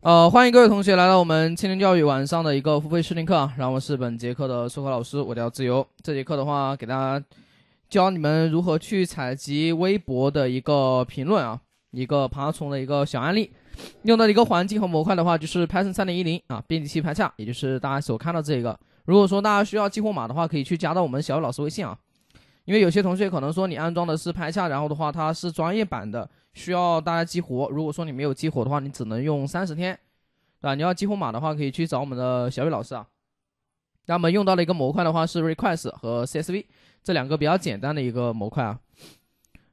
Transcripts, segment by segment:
呃，欢迎各位同学来到我们青年教育晚上的一个付费试听课。然后我是本节课的授课老师，我叫自由。这节课的话，给大家教你们如何去采集微博的一个评论啊，一个爬虫的一个小案例。用到一个环境和模块的话，就是 Python 3.10啊，编辑器拍下，也就是大家所看到这个。如果说大家需要激活码的话，可以去加到我们小雨老师微信啊。因为有些同学可能说你安装的是拍下，然后的话它是专业版的。需要大家激活。如果说你没有激活的话，你只能用三十天，对吧？你要激活码的话，可以去找我们的小雨老师啊。那我们用到了一个模块的话是 request 和 CSV 这两个比较简单的一个模块啊。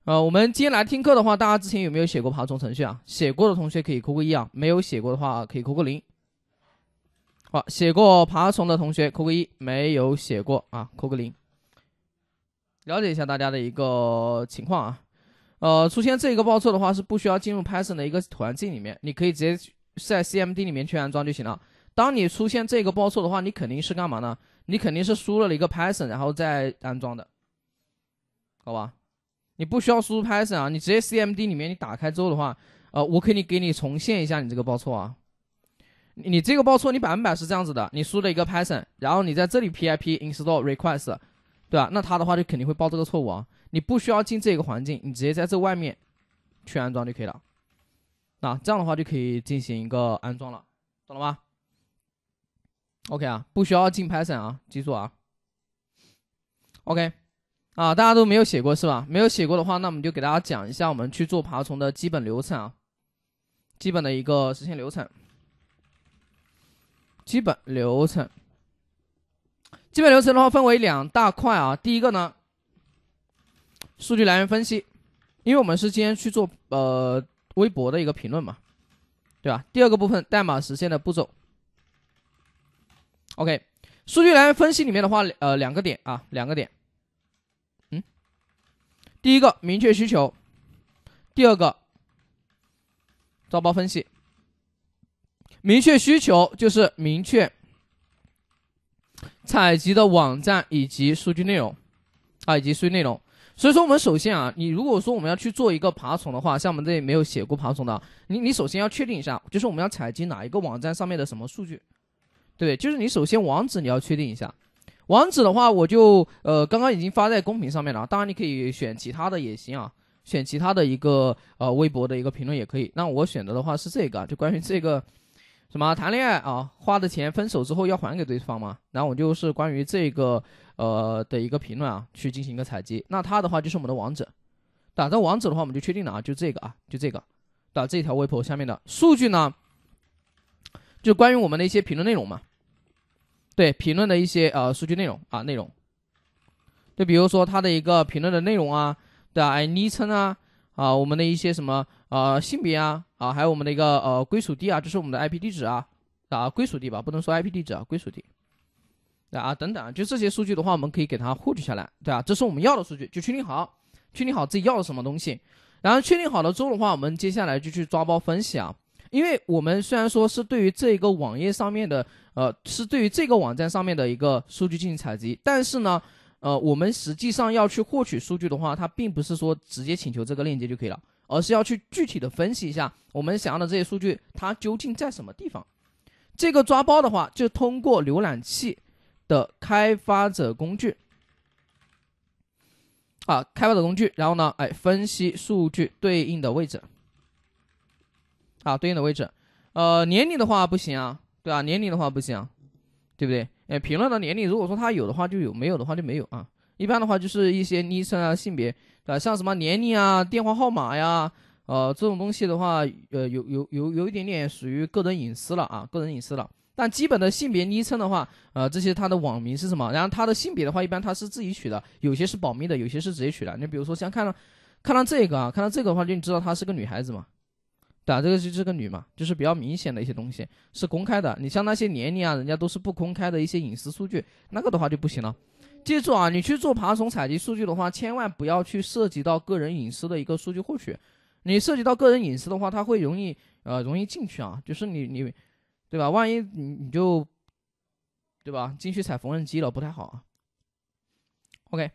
呃，我们今天来听课的话，大家之前有没有写过爬虫程序啊？写过的同学可以扣个一啊，没有写过的话可以扣个零。好，写过爬虫的同学扣个一，没有写过啊扣个零，了解一下大家的一个情况啊。呃，出现这个报错的话，是不需要进入 Python 的一个环境里面，你可以直接在 CMD 里面去安装就行了。当你出现这个报错的话，你肯定是干嘛呢？你肯定是输入了一个 Python，然后再安装的，好吧？你不需要输入 Python 啊，你直接 CMD 里面你打开之后的话，呃，我可以给你重现一下你这个报错啊。你这个报错你百分百是这样子的，你输了一个 Python，然后你在这里 pip install request，对吧？那它的话就肯定会报这个错误啊。你不需要进这个环境，你直接在这外面去安装就可以了。啊，这样的话就可以进行一个安装了，懂了吗？OK 啊，不需要进 Python 啊，记住啊。OK，啊，大家都没有写过是吧？没有写过的话，那我们就给大家讲一下我们去做爬虫的基本流程啊，基本的一个实现流程。基本流程，基本流程的话分为两大块啊，第一个呢。数据来源分析，因为我们是今天去做呃微博的一个评论嘛，对吧？第二个部分代码实现的步骤。OK，数据来源分析里面的话，呃，两个点啊，两个点。嗯，第一个明确需求，第二个招包分析。明确需求就是明确采集的网站以及数据内容啊，以及数据内容。所以说，我们首先啊，你如果说我们要去做一个爬虫的话，像我们这里没有写过爬虫的，你你首先要确定一下，就是我们要采集哪一个网站上面的什么数据，对，就是你首先网址你要确定一下，网址的话，我就呃刚刚已经发在公屏上面了，当然你可以选其他的也行啊，选其他的一个呃微博的一个评论也可以。那我选择的话是这个，就关于这个。什么谈恋爱啊，花的钱分手之后要还给对方吗？然后我就是关于这个呃的一个评论啊，去进行一个采集。那他的话就是我们的网址，打到网址的话我们就确定了啊，就这个啊，就这个打这条微博下面的数据呢，就关于我们的一些评论内容嘛，对评论的一些呃数据内容啊内容，就比如说他的一个评论的内容啊，对吧？哎昵称啊啊，我们的一些什么。啊，性别啊，啊，还有我们的一个呃归属地啊，就是我们的 IP 地址啊，啊归属地吧，不能说 IP 地址啊归属地，啊等等，就这些数据的话，我们可以给它获取下来，对吧？这是我们要的数据，就确定好，确定好自己要的什么东西，然后确定好了之后的话，我们接下来就去抓包分析啊。因为我们虽然说是对于这个网页上面的，呃，是对于这个网站上面的一个数据进行采集，但是呢，呃，我们实际上要去获取数据的话，它并不是说直接请求这个链接就可以了。而是要去具体的分析一下我们想要的这些数据，它究竟在什么地方？这个抓包的话，就通过浏览器的开发者工具啊，开发者工具，然后呢，哎，分析数据对应的位置啊，对应的位置。呃，年龄的话不行啊，对啊，年龄的话不行，对不对？哎，评论的年龄，如果说他有的话就有，没有的话就没有啊。一般的话就是一些昵称啊、性别。对啊，像什么年龄啊、电话号码呀，呃，这种东西的话，呃，有有有有一点点属于个人隐私了啊，个人隐私了。但基本的性别昵称的话，呃，这些他的网名是什么？然后他的性别的话，一般他是自己取的，有些是保密的，有些是直接取的。你比如说，像看到看到这个啊，看到这个的话，就知道她是个女孩子嘛，对吧？这个就是个女嘛，就是比较明显的一些东西是公开的。你像那些年龄啊，人家都是不公开的一些隐私数据，那个的话就不行了。记住啊，你去做爬虫采集数据的话，千万不要去涉及到个人隐私的一个数据获取。你涉及到个人隐私的话，它会容易呃容易进去啊，就是你你，对吧？万一你你就，对吧？进去踩缝纫机了不太好啊。OK，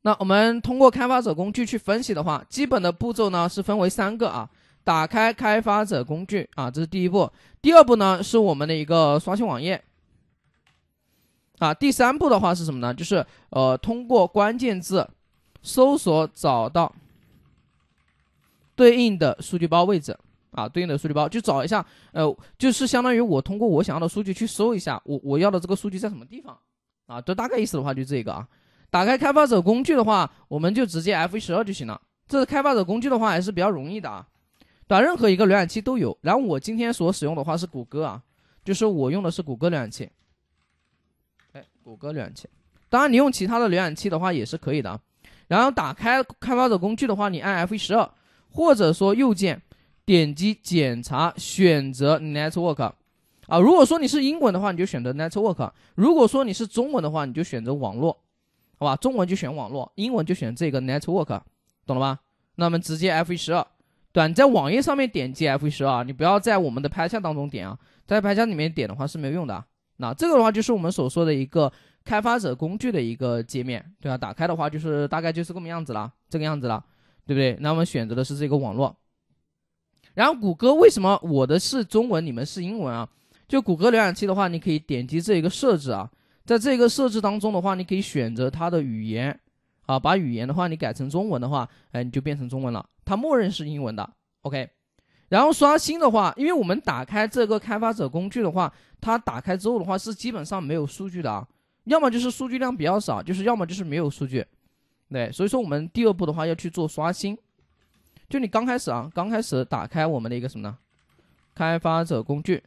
那我们通过开发者工具去分析的话，基本的步骤呢是分为三个啊。打开开发者工具啊，这是第一步。第二步呢是我们的一个刷新网页。啊，第三步的话是什么呢？就是呃，通过关键字搜索找到对应的数据包位置啊，对应的数据包就找一下，呃，就是相当于我通过我想要的数据去搜一下，我我要的这个数据在什么地方啊？这大概意思的话就这个啊。打开开发者工具的话，我们就直接 F12 就行了。这开发者工具的话还是比较容易的啊，打任何一个浏览器都有。然后我今天所使用的话是谷歌啊，就是我用的是谷歌浏览器。谷歌浏览器，当然你用其他的浏览器的话也是可以的啊。然后打开开发者工具的话，你按 F12，或者说右键点击检查，选择 Network。啊，如果说你是英文的话，你就选择 Network；如果说你是中文的话，你就选择网络，好吧？中文就选网络，英文就选这个 Network，懂了吧？那么直接 F12，对，你在网页上面点击 F12，你不要在我们的拍下当中点啊，在拍下里面点的话是没有用的。那这个的话就是我们所说的一个开发者工具的一个界面，对啊，打开的话就是大概就是这么样子了，这个样子了，对不对？那我们选择的是这个网络，然后谷歌为什么我的是中文，你们是英文啊？就谷歌浏览器的话，你可以点击这一个设置啊，在这个设置当中的话，你可以选择它的语言啊，把语言的话你改成中文的话，哎，你就变成中文了，它默认是英文的，OK。然后刷新的话，因为我们打开这个开发者工具的话，它打开之后的话是基本上没有数据的啊，要么就是数据量比较少，就是要么就是没有数据，对，所以说我们第二步的话要去做刷新，就你刚开始啊，刚开始打开我们的一个什么呢，开发者工具，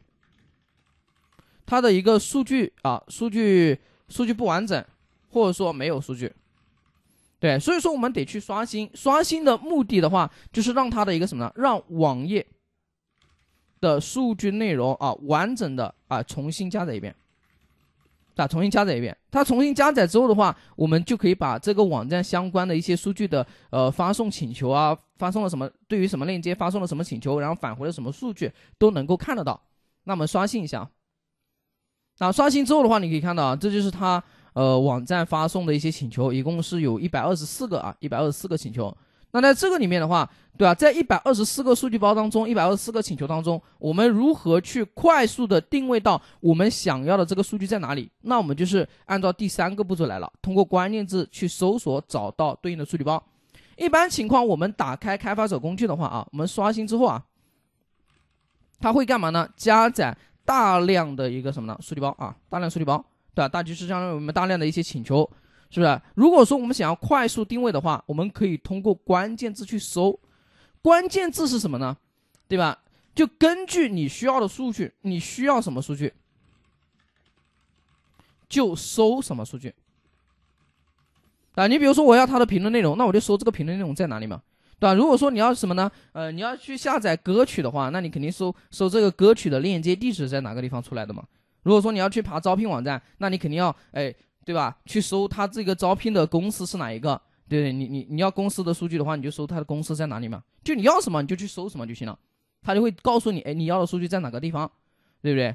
它的一个数据啊，数据数据不完整，或者说没有数据。对，所以说我们得去刷新。刷新的目的的话，就是让它的一个什么呢？让网页的数据内容啊，完整的啊，重新加载一遍。啊，重新加载一遍。它重新加载之后的话，我们就可以把这个网站相关的一些数据的呃发送请求啊，发送了什么？对于什么链接发送了什么请求，然后返回了什么数据，都能够看得到。那我们刷新一下。那刷新之后的话，你可以看到啊，这就是它。呃，网站发送的一些请求，一共是有一百二十四个啊，一百二十四个请求。那在这个里面的话，对吧，在一百二十四个数据包当中，一百二十四个请求当中，我们如何去快速的定位到我们想要的这个数据在哪里？那我们就是按照第三个步骤来了，通过关键字去搜索，找到对应的数据包。一般情况，我们打开开发者工具的话啊，我们刷新之后啊，它会干嘛呢？加载大量的一个什么呢？数据包啊，大量数据包。对吧？大局是相当于我们大量的一些请求，是不是？如果说我们想要快速定位的话，我们可以通过关键字去搜。关键字是什么呢？对吧？就根据你需要的数据，你需要什么数据，就搜什么数据。啊，你比如说我要他的评论内容，那我就搜这个评论内容在哪里嘛，对吧？如果说你要什么呢？呃，你要去下载歌曲的话，那你肯定搜搜这个歌曲的链接地址在哪个地方出来的嘛。如果说你要去爬招聘网站，那你肯定要哎，对吧？去搜他这个招聘的公司是哪一个？对不对？你你你要公司的数据的话，你就搜他的公司在哪里嘛？就你要什么你就去搜什么就行了，他就会告诉你哎你要的数据在哪个地方，对不对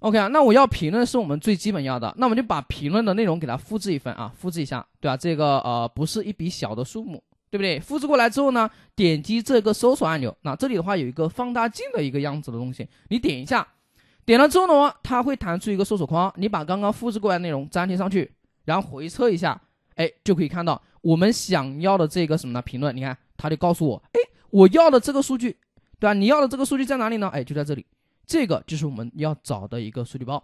？OK 啊，那我要评论是我们最基本要的，那我们就把评论的内容给它复制一份啊，复制一下，对吧？这个呃不是一笔小的数目，对不对？复制过来之后呢，点击这个搜索按钮，那这里的话有一个放大镜的一个样子的东西，你点一下。点了之后的话，它会弹出一个搜索框，你把刚刚复制过来内容粘贴上去，然后回车一下，哎，就可以看到我们想要的这个什么呢？评论，你看，它就告诉我，哎，我要的这个数据，对吧？你要的这个数据在哪里呢？哎，就在这里，这个就是我们要找的一个数据包，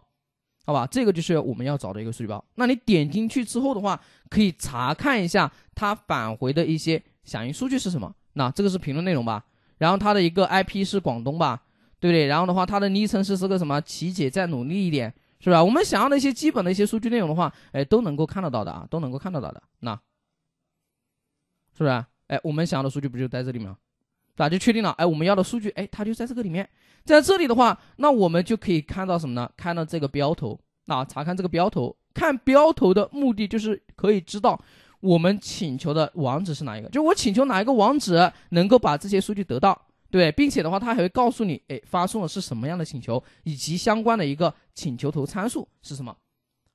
好吧？这个就是我们要找的一个数据包。那你点进去之后的话，可以查看一下它返回的一些响应数据是什么。那这个是评论内容吧？然后它的一个 IP 是广东吧？对不对？然后的话，它的昵称是是个什么？琪姐再努力一点，是吧？我们想要的一些基本的一些数据内容的话，哎，都能够看得到的啊，都能够看得到的。那是不是？哎，我们想要的数据不就在这里吗？咋就确定了。哎，我们要的数据，哎，它就在这个里面。在这里的话，那我们就可以看到什么呢？看到这个标头啊，查看这个标头。看标头的目的就是可以知道我们请求的网址是哪一个，就我请求哪一个网址能够把这些数据得到。对，并且的话，它还会告诉你，哎，发送的是什么样的请求，以及相关的一个请求头参数是什么，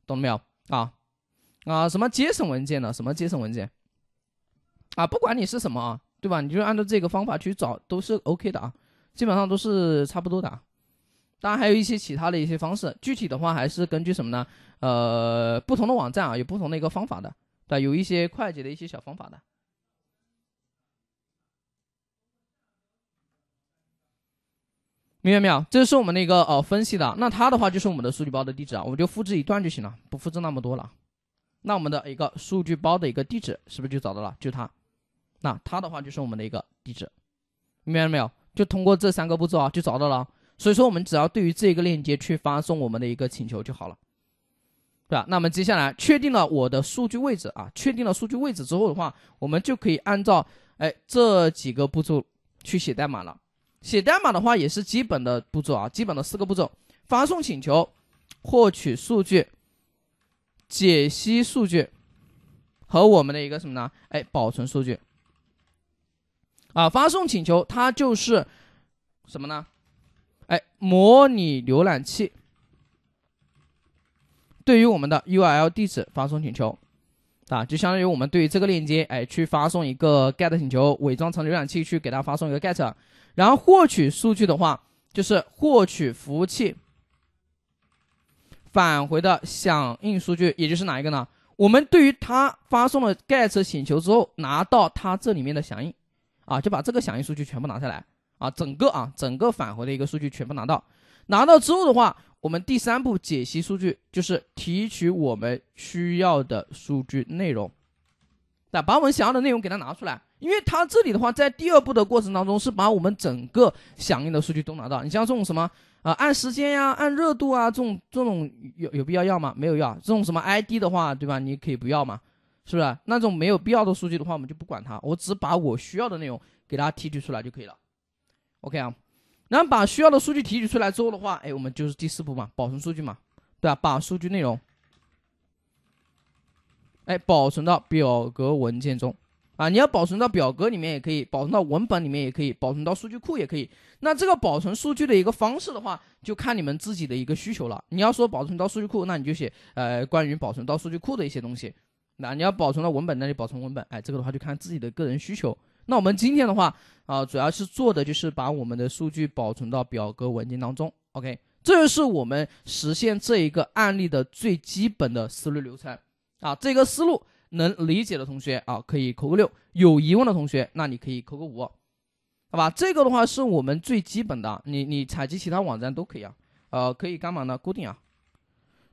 懂了没有？啊啊，什么节省文件呢？什么节省文件？啊，不管你是什么啊，对吧？你就按照这个方法去找，都是 OK 的啊，基本上都是差不多的啊。当然，还有一些其他的一些方式，具体的话还是根据什么呢？呃，不同的网站啊，有不同的一个方法的，对有一些快捷的一些小方法的。明白没有？这是我们的一个呃分析的，那它的话就是我们的数据包的地址啊，我们就复制一段就行了，不复制那么多了。那我们的一个数据包的一个地址是不是就找到了？就它，那它的话就是我们的一个地址，明白了没有？就通过这三个步骤啊，就找到了。所以说我们只要对于这个链接去发送我们的一个请求就好了，对吧？那我们接下来确定了我的数据位置啊，确定了数据位置之后的话，我们就可以按照哎这几个步骤去写代码了。写代码的话也是基本的步骤啊，基本的四个步骤：发送请求、获取数据、解析数据和我们的一个什么呢？哎，保存数据。啊，发送请求它就是什么呢？哎，模拟浏览器对于我们的 URL 地址发送请求啊，就相当于我们对于这个链接哎去发送一个 GET 请求，伪装成浏览器去给它发送一个 GET。然后获取数据的话，就是获取服务器返回的响应数据，也就是哪一个呢？我们对于它发送了 GET 请求之后，拿到它这里面的响应，啊，就把这个响应数据全部拿下来，啊，整个啊整个返回的一个数据全部拿到，拿到之后的话，我们第三步解析数据，就是提取我们需要的数据内容，那把我们想要的内容给它拿出来。因为它这里的话，在第二步的过程当中，是把我们整个响应的数据都拿到。你像这种什么啊，按时间呀、按热度啊，这种这种有有必要要吗？没有要。这种什么 ID 的话，对吧？你可以不要嘛，是不是？那种没有必要的数据的话，我们就不管它。我只把我需要的内容给大家提取出来就可以了。OK 啊，然后把需要的数据提取出来之后的话，哎，我们就是第四步嘛，保存数据嘛，对吧？把数据内容哎保存到表格文件中。啊，你要保存到表格里面也可以，保存到文本里面也可以，保存到数据库也可以。那这个保存数据的一个方式的话，就看你们自己的一个需求了。你要说保存到数据库，那你就写呃关于保存到数据库的一些东西。那你要保存到文本，那就保存文本。哎，这个的话就看自己的个人需求。那我们今天的话啊，主要是做的就是把我们的数据保存到表格文件当中。OK，这就是我们实现这一个案例的最基本的思路流程啊，这个思路。能理解的同学啊，可以扣个六；有疑问的同学，那你可以扣个五，好吧？这个的话是我们最基本的，你你采集其他网站都可以啊，呃，可以干嘛呢？固定啊，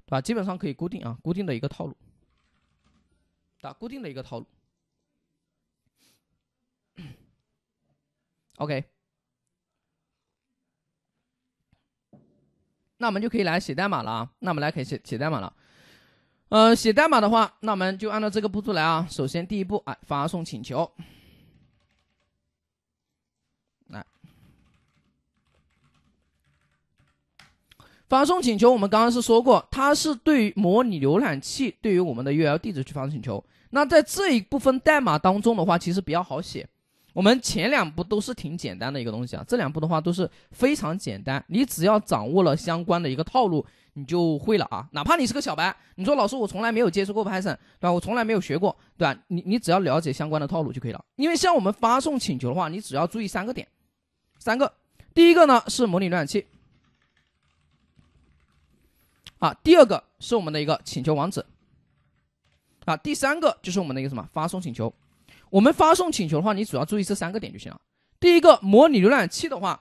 对吧？基本上可以固定啊，固定的一个套路，打固定的一个套路。OK，那我们就可以来写代码了啊，那我们来可以写写代码了。呃，写代码的话，那我们就按照这个步骤来啊。首先，第一步，哎，发送请求。来，发送请求，我们刚刚是说过，它是对模拟浏览器对于我们的 URL 地址去发送请求。那在这一部分代码当中的话，其实比较好写。我们前两步都是挺简单的一个东西啊，这两步的话都是非常简单，你只要掌握了相关的一个套路，你就会了啊。哪怕你是个小白，你说老师我从来没有接触过 Python，对吧？我从来没有学过，对吧？你你只要了解相关的套路就可以了。因为像我们发送请求的话，你只要注意三个点，三个。第一个呢是模拟浏览器，啊，第二个是我们的一个请求网址，啊，第三个就是我们的一个什么发送请求。我们发送请求的话，你主要注意这三个点就行了。第一个，模拟浏览器的话，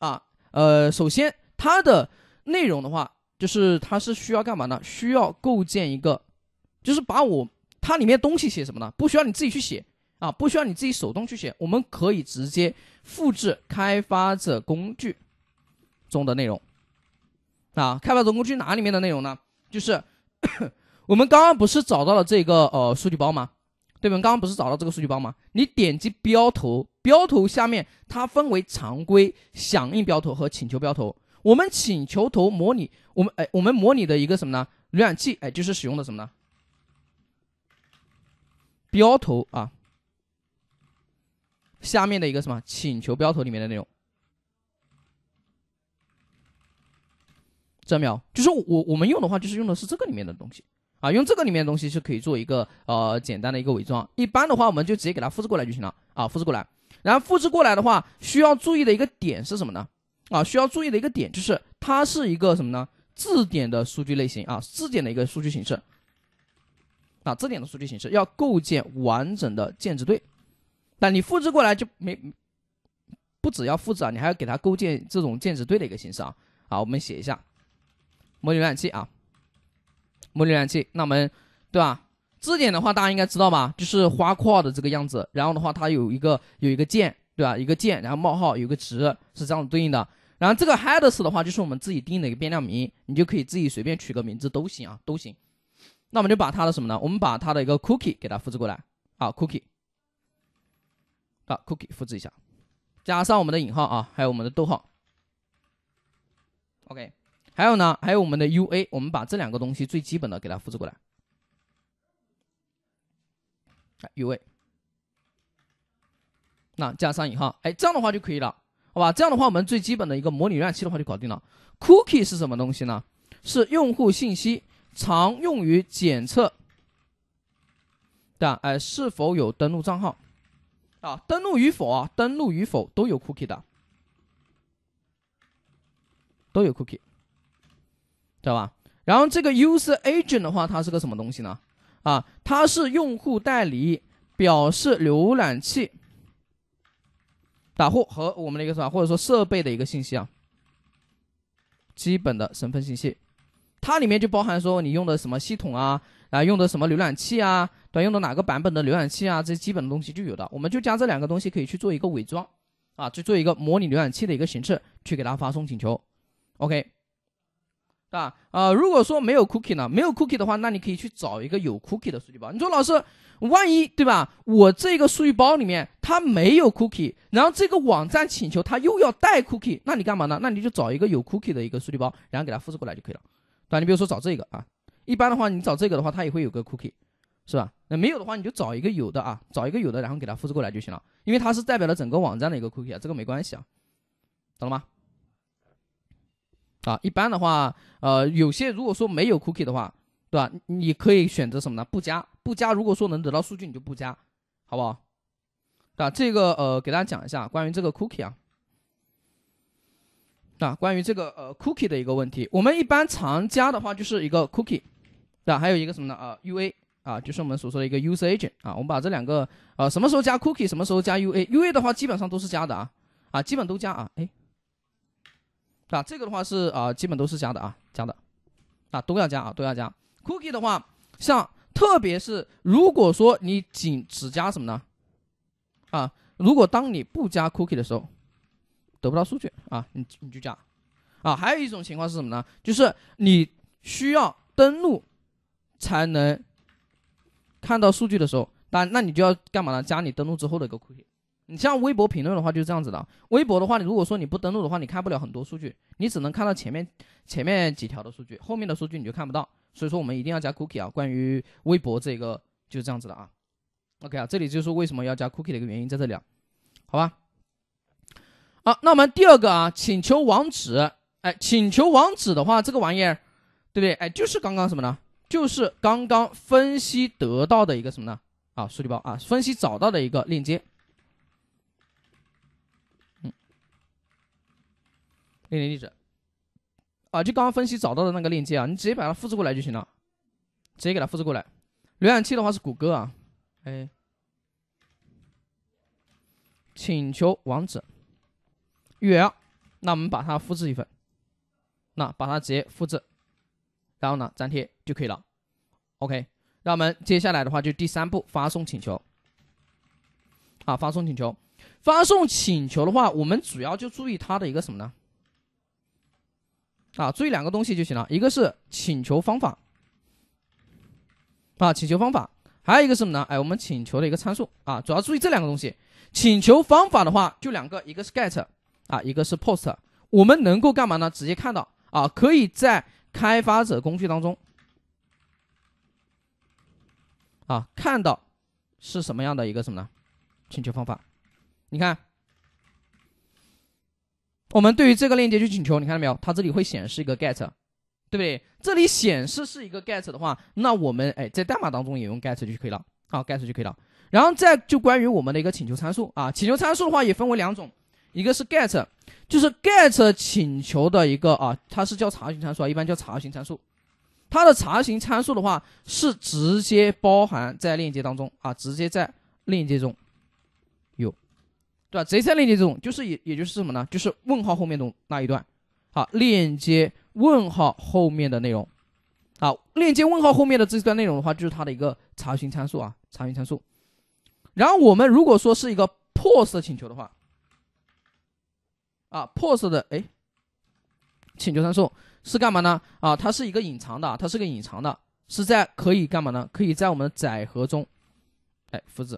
啊，呃，首先它的内容的话，就是它是需要干嘛呢？需要构建一个，就是把我它里面东西写什么呢？不需要你自己去写啊，不需要你自己手动去写，我们可以直接复制开发者工具中的内容。啊，开发者工具哪里面的内容呢？就是 我们刚刚不是找到了这个呃数据包吗？对吧？刚刚不是找到这个数据包吗？你点击标头，标头下面它分为常规响应标头和请求标头。我们请求头模拟，我们哎，我们模拟的一个什么呢？浏览器哎，就是使用的什么呢？标头啊，下面的一个什么请求标头里面的内容，知道没有？就是我我们用的话，就是用的是这个里面的东西。啊，用这个里面的东西是可以做一个呃简单的一个伪装。一般的话，我们就直接给它复制过来就行了啊，复制过来。然后复制过来的话，需要注意的一个点是什么呢？啊，需要注意的一个点就是它是一个什么呢？字典的数据类型啊，字典的一个数据形式啊，字典的数据形式要构建完整的键值队。那你复制过来就没不只要复制啊，你还要给它构建这种键值队的一个形式啊。好，我们写一下，模拟浏览器啊。模拟浏览器，那我们，对吧？字典的话，大家应该知道吧？就是花括号的这个样子，然后的话，它有一个有一个键，对吧？一个键，然后冒号有个值，是这样子对应的。然后这个 headers 的话，就是我们自己定的一个变量名，你就可以自己随便取个名字都行啊，都行。那我们就把它的什么呢？我们把它的一个 cookie 给它复制过来，好，cookie，啊，cookie 复制一下，加上我们的引号啊，还有我们的逗号，OK。还有呢，还有我们的 U A，我们把这两个东西最基本的给它复制过来。哎，U A，那加上引号，哎，这样的话就可以了，好吧？这样的话，我们最基本的一个模拟浏览器的话就搞定了。Cookie 是什么东西呢？是用户信息，常用于检测，对哎，是否有登录账号啊？登录与否啊？登录与否都有 Cookie 的，都有 Cookie。知道吧？然后这个 user agent 的话，它是个什么东西呢？啊，它是用户代理，表示浏览器、打货和我们的一个什么，或者说设备的一个信息啊。基本的身份信息，它里面就包含说你用的什么系统啊，啊，用的什么浏览器啊，对，用的哪个版本的浏览器啊，这些基本的东西就有的。我们就将这两个东西，可以去做一个伪装啊，去做一个模拟浏览器的一个形式去给它发送请求。OK。啊啊，如果说没有 cookie 呢？没有 cookie 的话，那你可以去找一个有 cookie 的数据包。你说老师，万一对吧？我这个数据包里面它没有 cookie，然后这个网站请求它又要带 cookie，那你干嘛呢？那你就找一个有 cookie 的一个数据包，然后给它复制过来就可以了。对，你比如说找这个啊，一般的话你找这个的话，它也会有个 cookie，是吧？那没有的话，你就找一个有的啊，找一个有的，然后给它复制过来就行了，因为它是代表了整个网站的一个 cookie 啊，这个没关系啊，懂了吗？啊，一般的话，呃，有些如果说没有 cookie 的话，对吧？你可以选择什么呢？不加，不加。如果说能得到数据，你就不加，好不好？啊，这个呃，给大家讲一下关于这个 cookie 啊，啊，关于这个呃 cookie 的一个问题，我们一般常加的话就是一个 cookie，对吧？还有一个什么呢？啊，UA，啊，就是我们所说的一个 user agent，啊，我们把这两个呃，什么时候加 cookie，什么时候加 UA，UA 的话基本上都是加的啊，啊，基本都加啊，哎。啊，这个的话是啊，基本都是加的啊，加的，啊都要加啊都要加。cookie 的话，像特别是如果说你仅只加什么呢？啊，如果当你不加 cookie 的时候得不到数据啊，你你就加。啊，还有一种情况是什么呢？就是你需要登录才能看到数据的时候，那那你就要干嘛呢？加你登录之后的一个 cookie。你像微博评论的话就是这样子的。微博的话，你如果说你不登录的话，你看不了很多数据，你只能看到前面前面几条的数据，后面的数据你就看不到。所以说我们一定要加 cookie 啊。关于微博这个就是这样子的啊。OK 啊，这里就是为什么要加 cookie 的一个原因在这里，啊，好吧？好，那我们第二个啊，请求网址，哎，请求网址的话，这个玩意儿，对不对？哎，就是刚刚什么呢？就是刚刚分析得到的一个什么呢？啊，数据包啊，分析找到的一个链接。链接地址啊，就刚刚分析找到的那个链接啊，你直接把它复制过来就行了，直接给它复制过来。浏览器的话是谷歌啊，哎，请求网址 URL，那我们把它复制一份，那把它直接复制，然后呢粘贴就可以了。OK，那我们接下来的话就第三步发送请求，啊，发送请求。发送请求的话，我们主要就注意它的一个什么呢？啊，注意两个东西就行了，一个是请求方法，啊，请求方法，还有一个是什么呢？哎，我们请求的一个参数，啊，主要注意这两个东西。请求方法的话就两个，一个是 GET，啊，一个是 POST。我们能够干嘛呢？直接看到，啊，可以在开发者工具当中，啊，看到是什么样的一个什么呢？请求方法，你看。我们对于这个链接去请求，你看到没有？它这里会显示一个 get，对不对？这里显示是一个 get 的话，那我们哎在代码当中也用 get 就可以了，好，get 就可以了。然后再就关于我们的一个请求参数啊，请求参数的话也分为两种，一个是 get，就是 get 请求的一个啊，它是叫查询参数，啊，一般叫查询参数。它的查询参数的话是直接包含在链接当中啊，直接在链接中。对吧？直接链接这种，就是也也就是什么呢？就是问号后面的那一段，好，链接问号后面的内容，好，链接问号后面的这段内容的话，就是它的一个查询参数啊，查询参数。然后我们如果说是一个 POST 请求的话，啊，POST 的哎，请求参数是干嘛呢？啊，它是一个隐藏的，它是个隐藏的，是在可以干嘛呢？可以在我们的载荷中，哎，复制。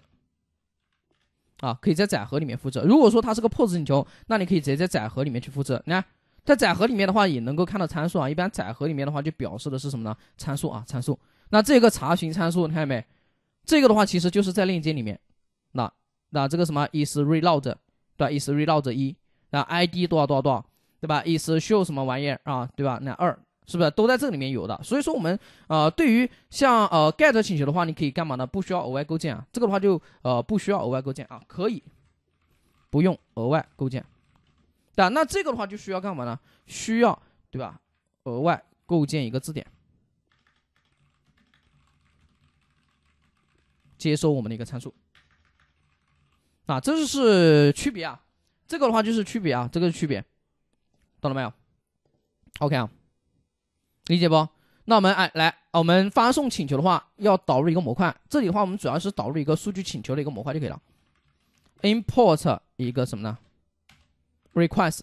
啊，可以在载荷里面复制。如果说它是个破 o 请求，那你可以直接在载荷里面去复制。你看，在载荷里面的话，也能够看到参数啊。一般载荷里面的话，就表示的是什么呢？参数啊，参数。那这个查询参数，你看见没？这个的话，其实就是在链接里面。那那这个什么 is r e l o a d 对吧？is r e l o a d 一那 ID 多少多少多少对吧？is show 什么玩意儿啊对吧？那二。是不是都在这里面有的？所以说我们呃，对于像呃 GET 请求的话，你可以干嘛呢？不需要额外构建啊，这个的话就呃不需要额外构建啊，可以不用额外构建。但那这个的话就需要干嘛呢？需要对吧？额外构建一个字典，接收我们的一个参数。啊，这就是区别啊，这个的话就是区别啊，这个区别，懂了没有？OK 啊。理解不？那我们哎，来，我们发送请求的话，要导入一个模块。这里的话，我们主要是导入一个数据请求的一个模块就可以了。import 一个什么呢？request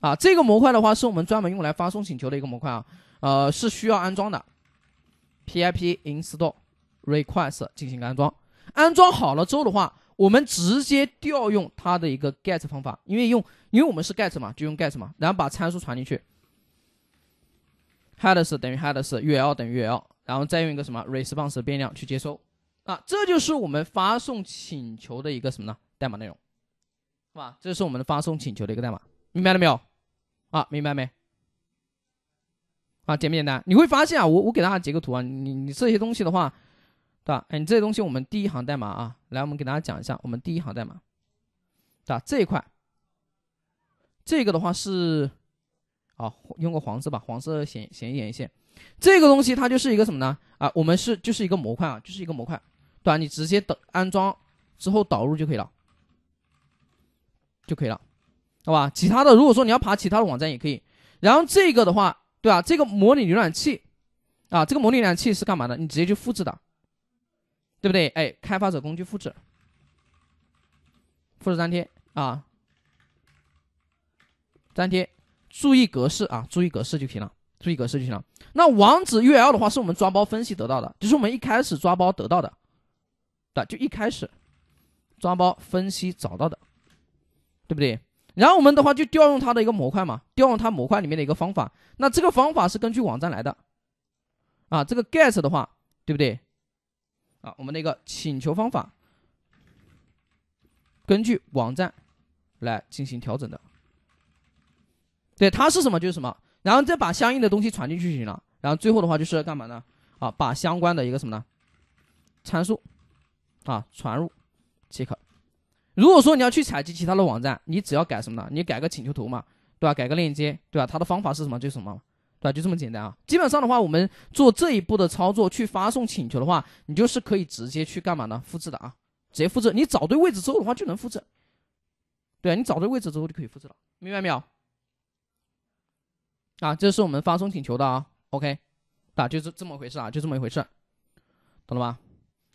啊，这个模块的话，是我们专门用来发送请求的一个模块啊。呃，是需要安装的。pip install request 进行安装。安装好了之后的话，我们直接调用它的一个 get 方法，因为用，因为我们是 get 嘛，就用 get 嘛，然后把参数传进去。headers 等于 h e a d e r s u l 等于 u l 然后再用一个什么 response 变量去接收啊，这就是我们发送请求的一个什么呢？代码内容，是吧？这是我们的发送请求的一个代码，明白了没有？啊，明白没？啊，简不简单？你会发现啊，我我给大家截个图啊，你你这些东西的话，对吧？哎，你这些东西，我们第一行代码啊，来，我们给大家讲一下我们第一行代码，对吧？这一块，这个的话是。啊，用个黄色吧，黄色显显眼一些。这个东西它就是一个什么呢？啊，我们是就是一个模块啊，就是一个模块，对吧？你直接等安装之后导入就可以了，就可以了，好吧？其他的，如果说你要爬其他的网站也可以。然后这个的话，对吧？这个模拟浏览器，啊，这个模拟浏览器是干嘛的？你直接去复制的，对不对？哎，开发者工具复制，复制粘贴啊，粘贴。注意格式啊，注意格式就行了。注意格式就行了。那网址 URL 的话，是我们抓包分析得到的，就是我们一开始抓包得到的，对，就一开始抓包分析找到的，对不对？然后我们的话就调用它的一个模块嘛，调用它模块里面的一个方法。那这个方法是根据网站来的，啊，这个 get 的话，对不对？啊，我们那个请求方法根据网站来进行调整的。对它是什么就是什么，然后再把相应的东西传进去就行了。然后最后的话就是干嘛呢？啊，把相关的一个什么呢参数啊传入即可。如果说你要去采集其他的网站，你只要改什么呢？你改个请求头嘛，对吧？改个链接，对吧？它的方法是什么？就什么，对吧？就这么简单啊。基本上的话，我们做这一步的操作去发送请求的话，你就是可以直接去干嘛呢？复制的啊，直接复制。你找对位置之后的话就能复制，对啊，你找对位置之后就可以复制了，明白没有？啊，这是我们发送请求的啊，OK，啊，就是这么回事啊，就这么一回事，懂了吧？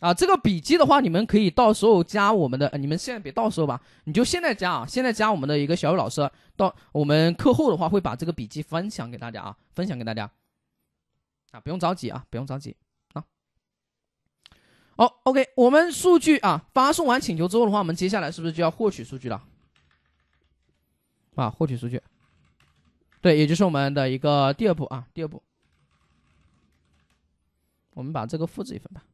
啊，这个笔记的话，你们可以到时候加我们的，你们现在别到时候吧，你就现在加啊，现在加我们的一个小雨老师，到我们课后的话会把这个笔记分享给大家啊，分享给大家，啊，不用着急啊，不用着急啊。好，OK，我们数据啊，发送完请求之后的话，我们接下来是不是就要获取数据了？啊，获取数据。对，也就是我们的一个第二步啊，第二步，我们把这个复制一份吧。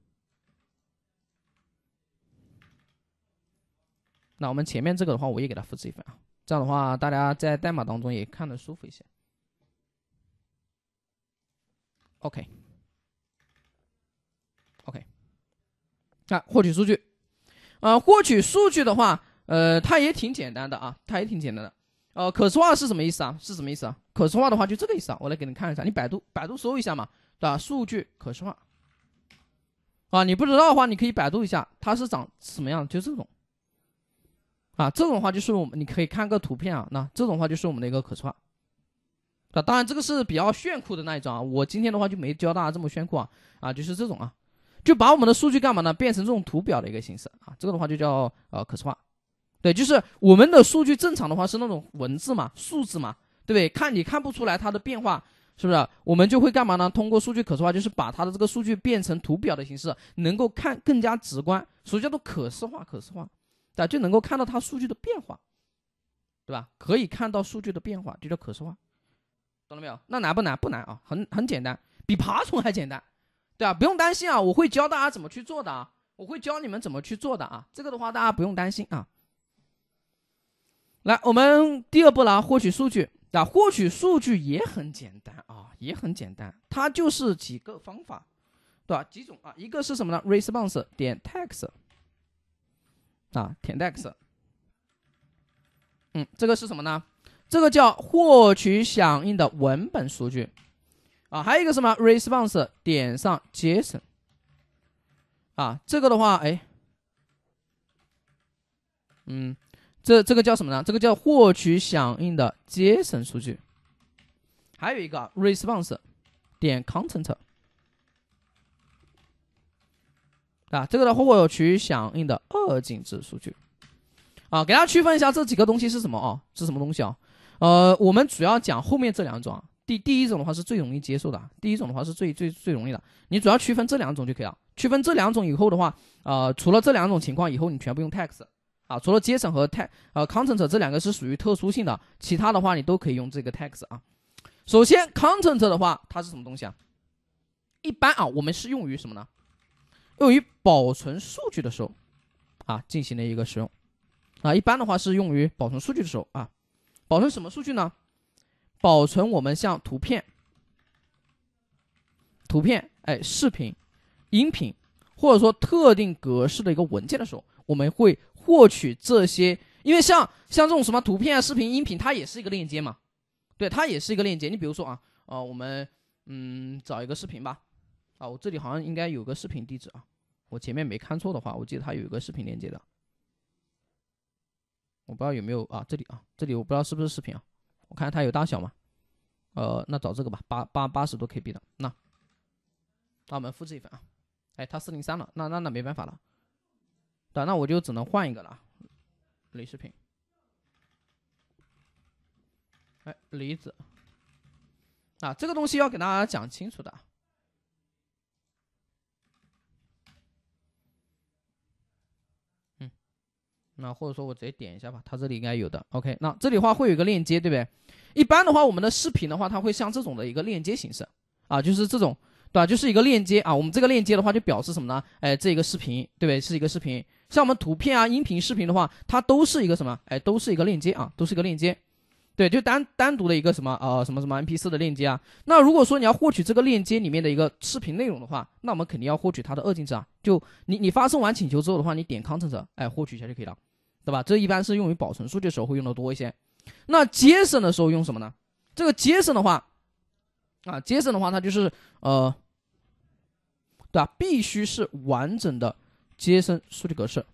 那我们前面这个的话，我也给它复制一份啊。这样的话，大家在代码当中也看得舒服一些。OK，OK，那获取数据，呃，获取数据的话，呃，它也挺简单的啊，它也挺简单的。呃，可视化是什么意思啊？是什么意思啊？可视化的话就这个意思啊。我来给你看一下，你百度百度搜一下嘛，对吧？数据可视化，啊，你不知道的话，你可以百度一下，它是长什么样，就这种，啊，这种话就是我们你可以看个图片啊。那这种话就是我们的一个可视化，啊，当然这个是比较炫酷的那一张啊。我今天的话就没教大家这么炫酷啊，啊，就是这种啊，就把我们的数据干嘛呢？变成这种图表的一个形式啊，这个的话就叫呃可视化。对，就是我们的数据正常的话是那种文字嘛、数字嘛，对不对？看你看不出来它的变化是不是？我们就会干嘛呢？通过数据可视化，就是把它的这个数据变成图表的形式，能够看更加直观，所以叫做可视化。可视化，对，就能够看到它数据的变化，对吧？可以看到数据的变化，就叫可视化，懂了没有？那难不难？不难啊，很很简单，比爬虫还简单，对吧？不用担心啊，我会教大家怎么去做的啊，我会教你们怎么去做的啊，这个的话大家不用担心啊。来，我们第二步呢，获取数据。那获取数据也很简单啊，也很简单，它就是几个方法，对吧？几种啊，一个是什么呢？response 点 text，啊，填 text。嗯，这个是什么呢？这个叫获取响应的文本数据啊。还有一个什么？response 点上 json，啊，这个的话，哎，嗯。这这个叫什么呢？这个叫获取响应的 JSON 数据，还有一个 response 点 content 啊，这个呢获取响应的二进制数据啊，给大家区分一下这几个东西是什么哦，是什么东西啊？呃，我们主要讲后面这两种啊。第第一种的话是最容易接受的，第一种的话是最最最容易的，你主要区分这两种就可以了。区分这两种以后的话，呃，除了这两种情况以后，你全部用 text。啊，除了 JSON 和泰呃 content 这两个是属于特殊性的，其他的话你都可以用这个 text 啊。首先，content 的话，它是什么东西啊？一般啊，我们是用于什么呢？用于保存数据的时候啊，进行了一个使用啊。一般的话是用于保存数据的时候啊，保存什么数据呢？保存我们像图片、图片哎，视频、音频，或者说特定格式的一个文件的时候，我们会。获取这些，因为像像这种什么图片啊、视频、音频，它也是一个链接嘛，对，它也是一个链接。你比如说啊，啊，我们嗯，找一个视频吧，啊，我这里好像应该有个视频地址啊，我前面没看错的话，我记得它有一个视频链接的，我不知道有没有啊，这里啊，这里我不知道是不是视频啊，我看它有大小吗？呃，那找这个吧，八八八十多 KB 的，那那我们复制一份啊，哎，它四零三了，那那那没办法了。对，那我就只能换一个了，李视频。哎，梨子。啊，这个东西要给大家讲清楚的。嗯，那或者说，我直接点一下吧，它这里应该有的。OK，那这里话会有一个链接，对不对？一般的话，我们的视频的话，它会像这种的一个链接形式啊，就是这种。对吧？就是一个链接啊。我们这个链接的话，就表示什么呢？哎，这一个视频，对不对？是一个视频。像我们图片啊、音频、视频的话，它都是一个什么？哎，都是一个链接啊，都是一个链接。对，就单单独的一个什么呃什么什么 MP 四的链接啊。那如果说你要获取这个链接里面的一个视频内容的话，那我们肯定要获取它的二进制啊。就你你发送完请求之后的话，你点 Content，哎，获取一下就可以了，对吧？这一般是用于保存数据的时候会用的多一些。那 JSON 的时候用什么呢？这个 JSON 的话啊，JSON 的话，它就是呃。对吧？必须是完整的 JSON 数据格式，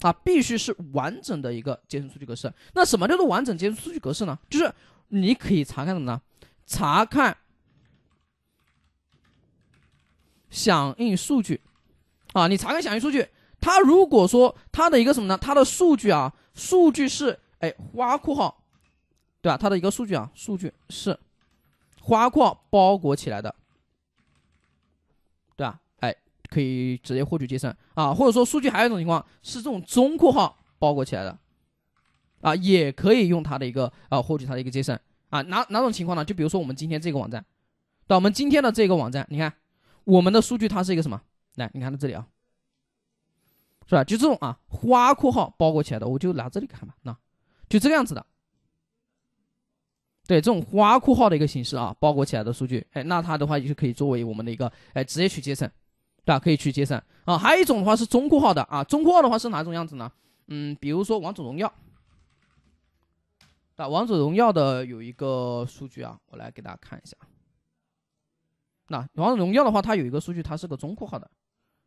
啊，必须是完整的一个 JSON 数据格式。那什么叫做完整 JSON 数据格式呢？就是你可以查看什么呢？查看响应数据，啊，你查看响应数据，它如果说它的一个什么呢？它的数据啊，数据是哎花括号，对吧？它的一个数据啊，数据是花括号包裹起来的。可以直接获取 JSON 啊，或者说数据还有一种情况是这种中括号包裹起来的啊，也可以用它的一个啊获取它的一个 JSON 啊，哪哪种情况呢？就比如说我们今天这个网站，我们今天的这个网站，你看我们的数据它是一个什么？来，你看到这里啊，是吧？就这种啊花括号包裹起来的，我就拿这里看吧，那就这个样子的，对这种花括号的一个形式啊包裹起来的数据，哎，那它的话就是可以作为我们的一个哎直接取 JSON。对吧？可以去节省啊！还有一种的话是中括号的啊，中括号的话是哪种样子呢？嗯，比如说《王者荣耀》啊，《王者荣耀》的有一个数据啊，我来给大家看一下。那《王者荣耀》的话，它有一个数据，它是个中括号的。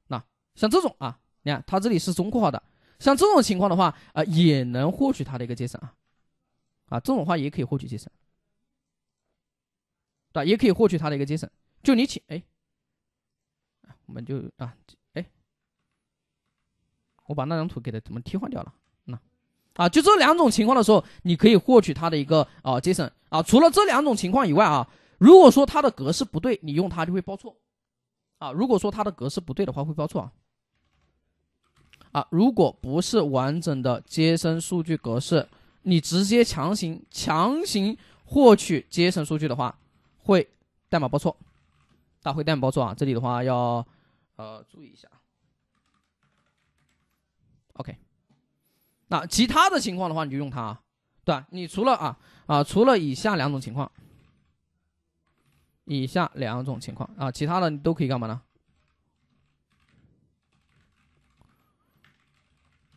那像这种啊，你看它这里是中括号的，像这种情况的话啊，也能获取它的一个节省啊啊，这种话也可以获取节省，对吧？也可以获取它的一个节省，就你请哎。我们就啊，哎，我把那张图给它怎么替换掉了？那啊，就这两种情况的时候，你可以获取它的一个啊 JSON 啊。除了这两种情况以外啊，如果说它的格式不对，你用它就会报错啊。如果说它的格式不对的话，会报错啊。啊，如果不是完整的 JSON 数据格式，你直接强行强行获取 JSON 数据的话，会代码报错，大会代码报错啊。这里的话要。呃，注意一下，OK。那其他的情况的话，你就用它，对吧？你除了啊啊，除了以下两种情况，以下两种情况啊，其他的你都可以干嘛呢？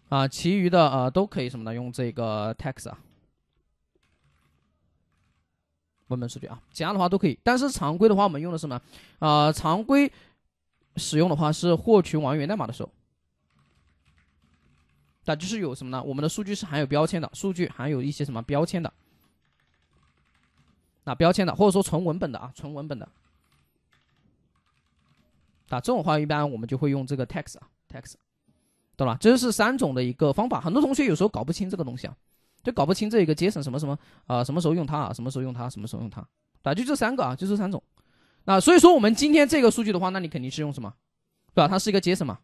啊，其余的啊都可以什么呢？用这个 text 啊，文本数据啊，其他的话都可以。但是常规的话，我们用的是什么？呃，常规。使用的话是获取网源代码的时候，那就是有什么呢？我们的数据是含有标签的，数据含有一些什么标签的，那标签的或者说纯文本的啊，纯文本的，啊，这种话一般我们就会用这个 text 啊，text，懂了吧？这是三种的一个方法。很多同学有时候搞不清这个东西啊，就搞不清这一个 JSON 什么什么啊，什么时候用它，啊，什么时候用它，什么时候用它，啊，就这三个啊，就这三种。那所以说，我们今天这个数据的话，那你肯定是用什么，对吧？它是一个 JSON 嘛，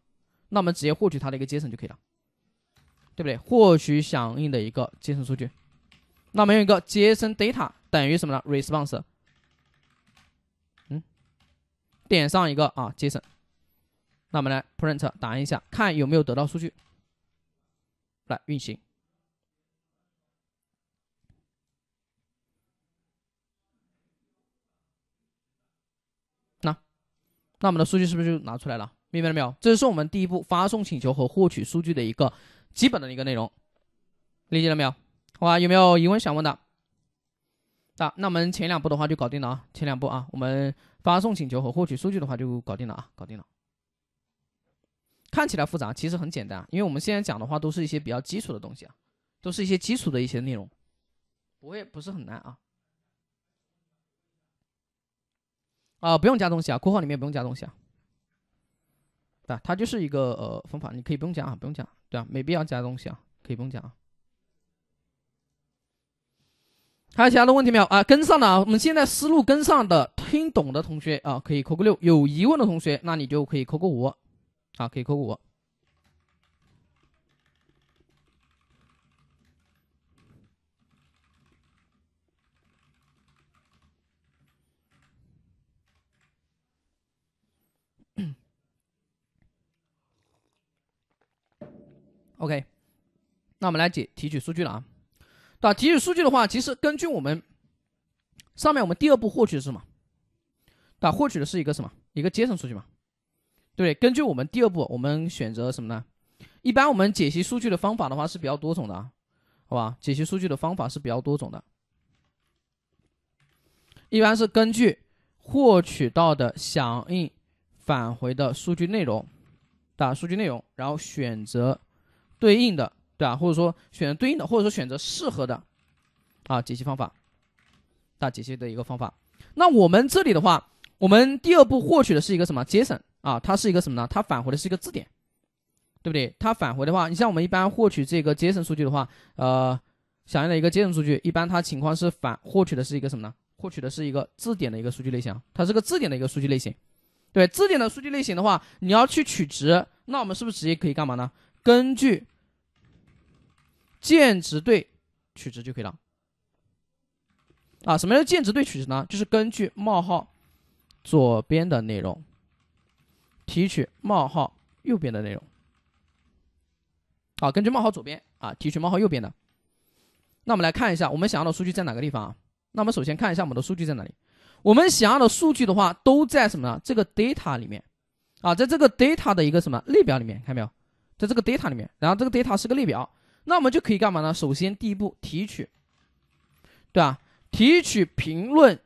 那我们直接获取它的一个 JSON 就可以了，对不对？获取响应的一个 JSON 数据。那我们用一个 JSON data 等于什么呢？response。嗯，点上一个啊 JSON，那我们来 print 打印一下，看有没有得到数据。来运行。那我们的数据是不是就拿出来了？明白了没有？这是我们第一步发送请求和获取数据的一个基本的一个内容，理解了没有？好吧，有没有疑问想问的？啊，那我们前两步的话就搞定了啊，前两步啊，我们发送请求和获取数据的话就搞定了啊，搞定了。看起来复杂，其实很简单，因为我们现在讲的话都是一些比较基础的东西啊，都是一些基础的一些内容，不会不是很难啊。啊，不用加东西啊，括号里面不用加东西啊，对它就是一个呃方法，你可以不用加啊，不用加，对吧？没必要加东西啊，可以不用加啊。还有其他的问题没有啊？跟上了啊，我们现在思路跟上的、听懂的同学啊，可以扣个六；有疑问的同学，那你就可以扣个五，啊，可以扣个五。OK，那我们来解提取数据了啊！打提取数据的话，其实根据我们上面我们第二步获取的是什么？打获取的是一个什么？一个 JSON 数据嘛？对对？根据我们第二步，我们选择什么呢？一般我们解析数据的方法的话是比较多种的啊，好吧？解析数据的方法是比较多种的。一般是根据获取到的响应返回的数据内容，打数据内容，然后选择。对应的，对吧？或者说选择对应的，或者说选择适合的，啊，解析方法，大解析的一个方法。那我们这里的话，我们第二步获取的是一个什么 JSON 啊？它是一个什么呢？它返回的是一个字典，对不对？它返回的话，你像我们一般获取这个 JSON 数据的话，呃，响应的一个 JSON 数据，一般它情况是反获取的是一个什么呢？获取的是一个字典的一个数据类型，它是个字典的一个数据类型。对字典的数据类型的话，你要去取值，那我们是不是直接可以干嘛呢？根据键值对取值就可以了啊？什么叫的键值对取值呢？就是根据冒号左边的内容提取冒号右边的内容。好，根据冒号左边啊，提取冒号右边的。那我们来看一下，我们想要的数据在哪个地方啊？那我们首先看一下我们的数据在哪里。我们想要的数据的话都在什么呢？这个 data 里面啊，在这个 data 的一个什么列表里面？看到没有？在这个 data 里面，然后这个 data 是个列表。那我们就可以干嘛呢？首先第一步提取，对吧？提取评论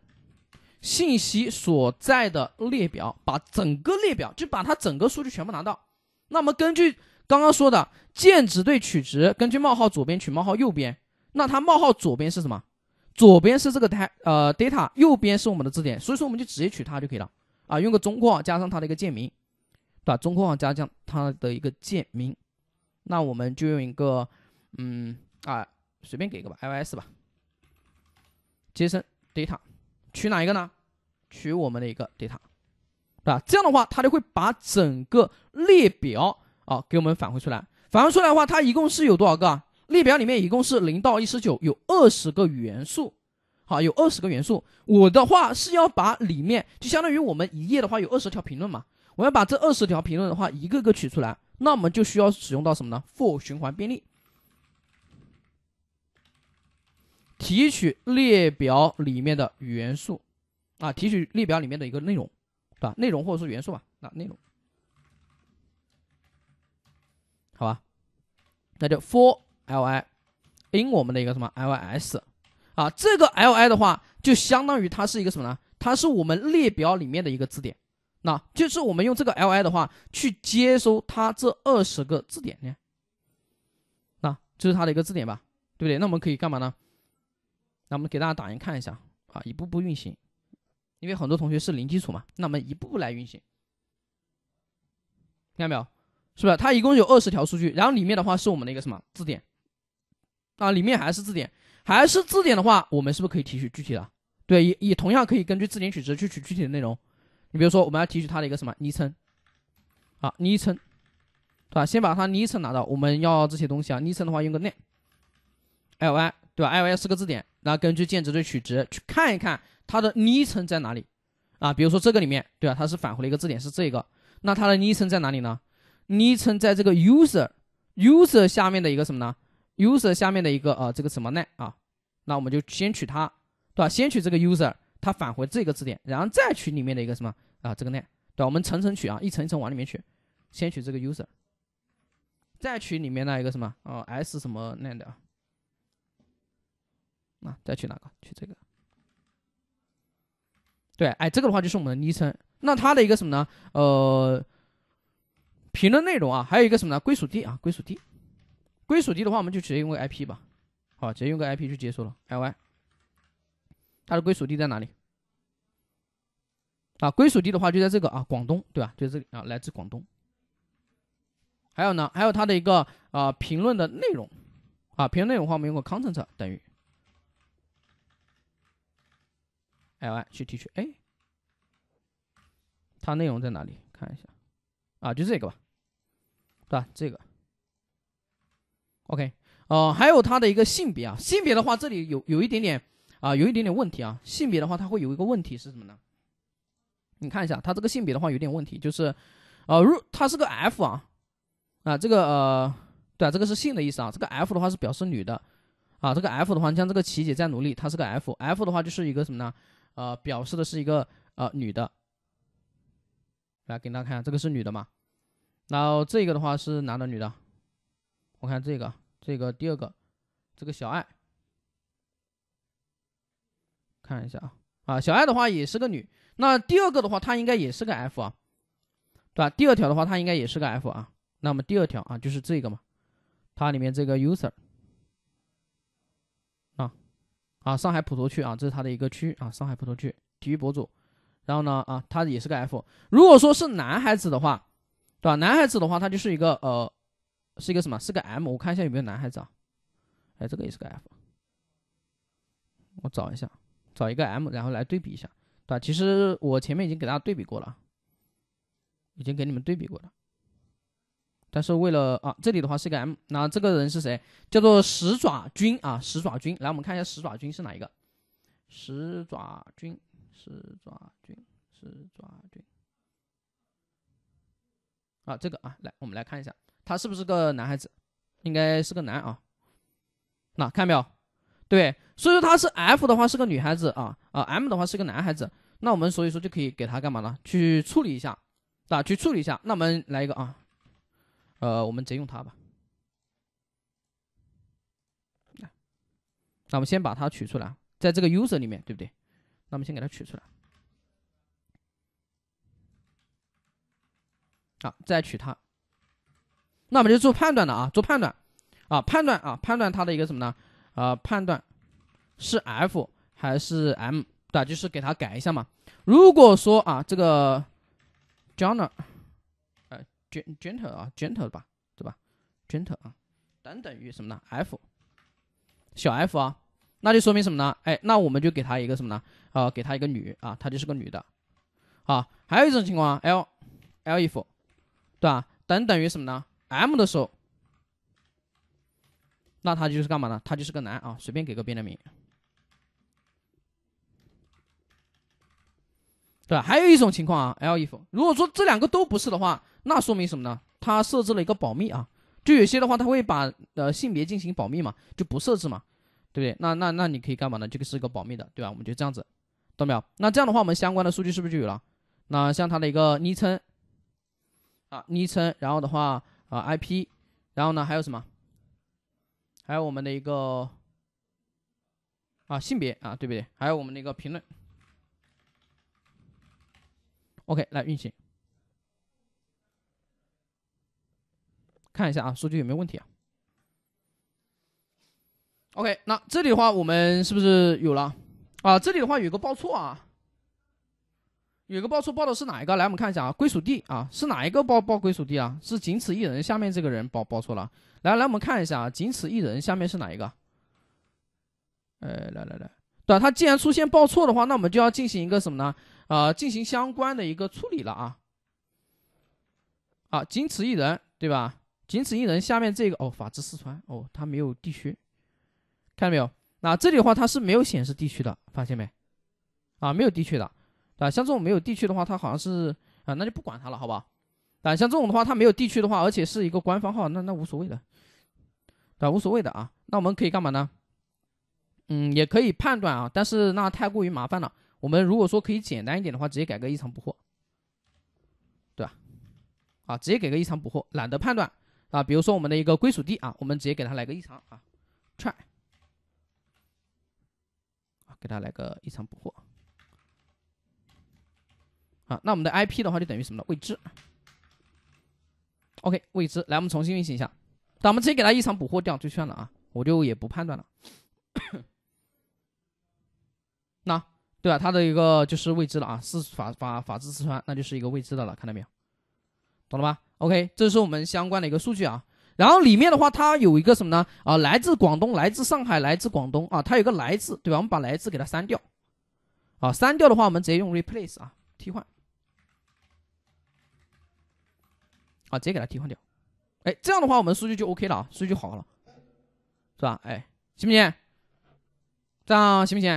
信息所在的列表，把整个列表就把它整个数据全部拿到。那么根据刚刚说的键值对取值，根据冒号左边取冒号右边。那它冒号左边是什么？左边是这个台呃 data，右边是我们的字典，所以说我们就直接取它就可以了啊。用个中括号加上它的一个键名，对吧？中括号加上它的一个键名，那我们就用一个。嗯啊，随便给一个吧，iOS 吧。接 s n data 取哪一个呢？取我们的一个 data，对吧？这样的话，它就会把整个列表啊给我们返回出来。返回出来的话，它一共是有多少个？列表里面一共是零到一十九，有二十个元素。好，有二十个元素。我的话是要把里面，就相当于我们一页的话有二十条评论嘛。我要把这二十条评论的话一个个取出来，那我们就需要使用到什么呢？for 循环便利。提取列表里面的元素，啊，提取列表里面的一个内容，是吧？内容或者说元素吧，那内容，好吧，那就 for li in 我们的一个什么 lis，啊，这个 li 的话就相当于它是一个什么呢？它是我们列表里面的一个字典，那就是我们用这个 li 的话去接收它这二十个字典呢，啊，这是它的一个字典吧，对不对？那我们可以干嘛呢？那我们给大家打印看一下啊，一步步运行，因为很多同学是零基础嘛，那我们一步步来运行，看到没有？是不是？它一共有二十条数据，然后里面的话是我们的一个什么字典啊？里面还是字典，还是字典的话，我们是不是可以提取具体的？对，也也同样可以根据字典取值去取具体的内容。你比如说，我们要提取它的一个什么昵称啊？昵称，对吧？先把它昵称拿到，我们要这些东西啊。昵称的话，用个 n a m e l y，对吧 l y 四个字典。然后根据键值对取值，去看一看它的昵称在哪里啊？比如说这个里面，对吧？它是返回了一个字典，是这个。那它的昵称在哪里呢？昵称在这个 user user 下面的一个什么呢？user 下面的一个呃这个什么 name 啊？那我们就先取它，对吧？先取这个 user，它返回这个字典，然后再取里面的一个什么啊？这个 name，对吧？我们层层取啊，一层一层往里面取。先取这个 user，再取里面那一个什么？哦，s 什么 name 的啊？啊，再去哪个？去这个。对，哎，这个的话就是我们的昵称。那它的一个什么呢？呃，评论内容啊，还有一个什么呢？归属地啊，归属地。归属地的话，我们就直接用个 IP 吧。好，直接用个 IP 就结束了。l y 它的归属地在哪里？啊，归属地的话就在这个啊，广东，对吧？就这里啊，来自广东。还有呢，还有它的一个啊，评论的内容啊，评论内容的话，我们用个 content 等于。l y 去提取，哎，它内容在哪里？看一下，啊，就这个吧，对吧？这个，OK，呃，还有它的一个性别啊，性别的话，这里有有一点点啊，有一点点问题啊。性别的话，它会有一个问题是什么呢？你看一下，它这个性别的话有点问题，就是，呃，如它是个 f 啊，啊，这个呃，对啊，这个是性的意思啊。这个 f 的话是表示女的，啊，这个 f 的话你像这个琪姐在努力，她是个 f，f 的话就是一个什么呢？呃，表示的是一个呃女的，来给大家看，这个是女的嘛？然后这个的话是男的女的，我看这个，这个第二个，这个小爱，看一下啊，啊小爱的话也是个女，那第二个的话它应该也是个 F 啊，对吧？第二条的话它应该也是个 F 啊，那么第二条啊就是这个嘛，它里面这个 user。啊，上海普陀区啊，这是他的一个区啊。上海普陀区体育博主，然后呢，啊，他也是个 F。如果说是男孩子的话，对吧？男孩子的话，他就是一个呃，是一个什么？是个 M。我看一下有没有男孩子啊？哎，这个也是个 F。我找一下，找一个 M，然后来对比一下，对吧？其实我前面已经给大家对比过了，已经给你们对比过了。但是为了啊，这里的话是一个 M，那这个人是谁？叫做十爪君啊，十爪君。来，我们看一下十爪君是哪一个？十爪君，十爪君，十爪君。啊，这个啊，来，我们来看一下，他是不是个男孩子？应该是个男啊。那看到没有？对，所以说他是 F 的话是个女孩子啊，啊 M 的话是个男孩子。那我们所以说就可以给他干嘛呢？去处理一下，啊，去处理一下。那我们来一个啊。呃，我们直接用它吧。那我们先把它取出来，在这个 user 里面，对不对？那我们先给它取出来。好，再取它。那我们就做判断了啊，做判断啊，判断啊，判断它的一个什么呢？啊，判断是 F 还是 M，对吧？就是给它改一下嘛。如果说啊，这个 John。gent gentle 啊 gentle 吧，对吧？gentle 啊，等等于什么呢？f 小 f 啊，那就说明什么呢？哎，那我们就给他一个什么呢？啊，给他一个女啊，他就是个女的。啊，还有一种情况 l l if，对吧？等等于什么呢？m 的时候，那他就是干嘛呢？他就是个男啊，随便给个别名。对吧？还有一种情况啊，l if，如果说这两个都不是的话。那说明什么呢？它设置了一个保密啊，就有些的话，他会把呃性别进行保密嘛，就不设置嘛，对不对？那那那你可以干嘛呢？这个是一个保密的，对吧？我们就这样子，懂没有？那这样的话，我们相关的数据是不是就有了？那像它的一个昵称啊，昵称，然后的话啊 IP，然后呢还有什么？还有我们的一个啊性别啊，对不对？还有我们的一个评论。OK，来运行。看一下啊，数据有没有问题啊？OK，那这里的话我们是不是有了？啊，这里的话有个报错啊，有个报错，报的是哪一个？来，我们看一下啊，归属地啊是哪一个报报归属地啊？是仅此一人，下面这个人报报错了。来来，我们看一下啊，仅此一人，下面是哪一个？哎，来来来，对他既然出现报错的话，那我们就要进行一个什么呢？啊，进行相关的一个处理了啊。啊，仅此一人，对吧？仅此一人，下面这个哦，法治四川哦，它没有地区，看到没有？那这里的话，它是没有显示地区的，发现没？啊，没有地区的，啊，像这种没有地区的话，它好像是啊，那就不管它了，好不好？啊，像这种的话，它没有地区的话，而且是一个官方号，那那无所谓的，啊，无所谓的啊，那我们可以干嘛呢？嗯，也可以判断啊，但是那太过于麻烦了。我们如果说可以简单一点的话，直接改个异常补货，对吧？啊，直接给个异常补货，懒得判断。啊，比如说我们的一个归属地啊，我们直接给它来个异常啊，try，给它来个异常补货，啊，那我们的 IP 的话就等于什么呢？未知。OK，未知。来，我们重新运行一下，那我们直接给它异常补货掉就算了啊，我就也不判断了。那对吧？它的一个就是未知了啊，是法法法制四川，那就是一个未知的了，看到没有？懂了吧？OK，这是我们相关的一个数据啊。然后里面的话，它有一个什么呢？啊，来自广东，来自上海，来自广东啊。它有个来自，对吧？我们把来自给它删掉。啊，删掉的话，我们直接用 replace 啊，替换。啊，直接给它替换掉。哎，这样的话，我们数据就 OK 了啊，数据就好了，是吧？哎，行不行？这样行不行？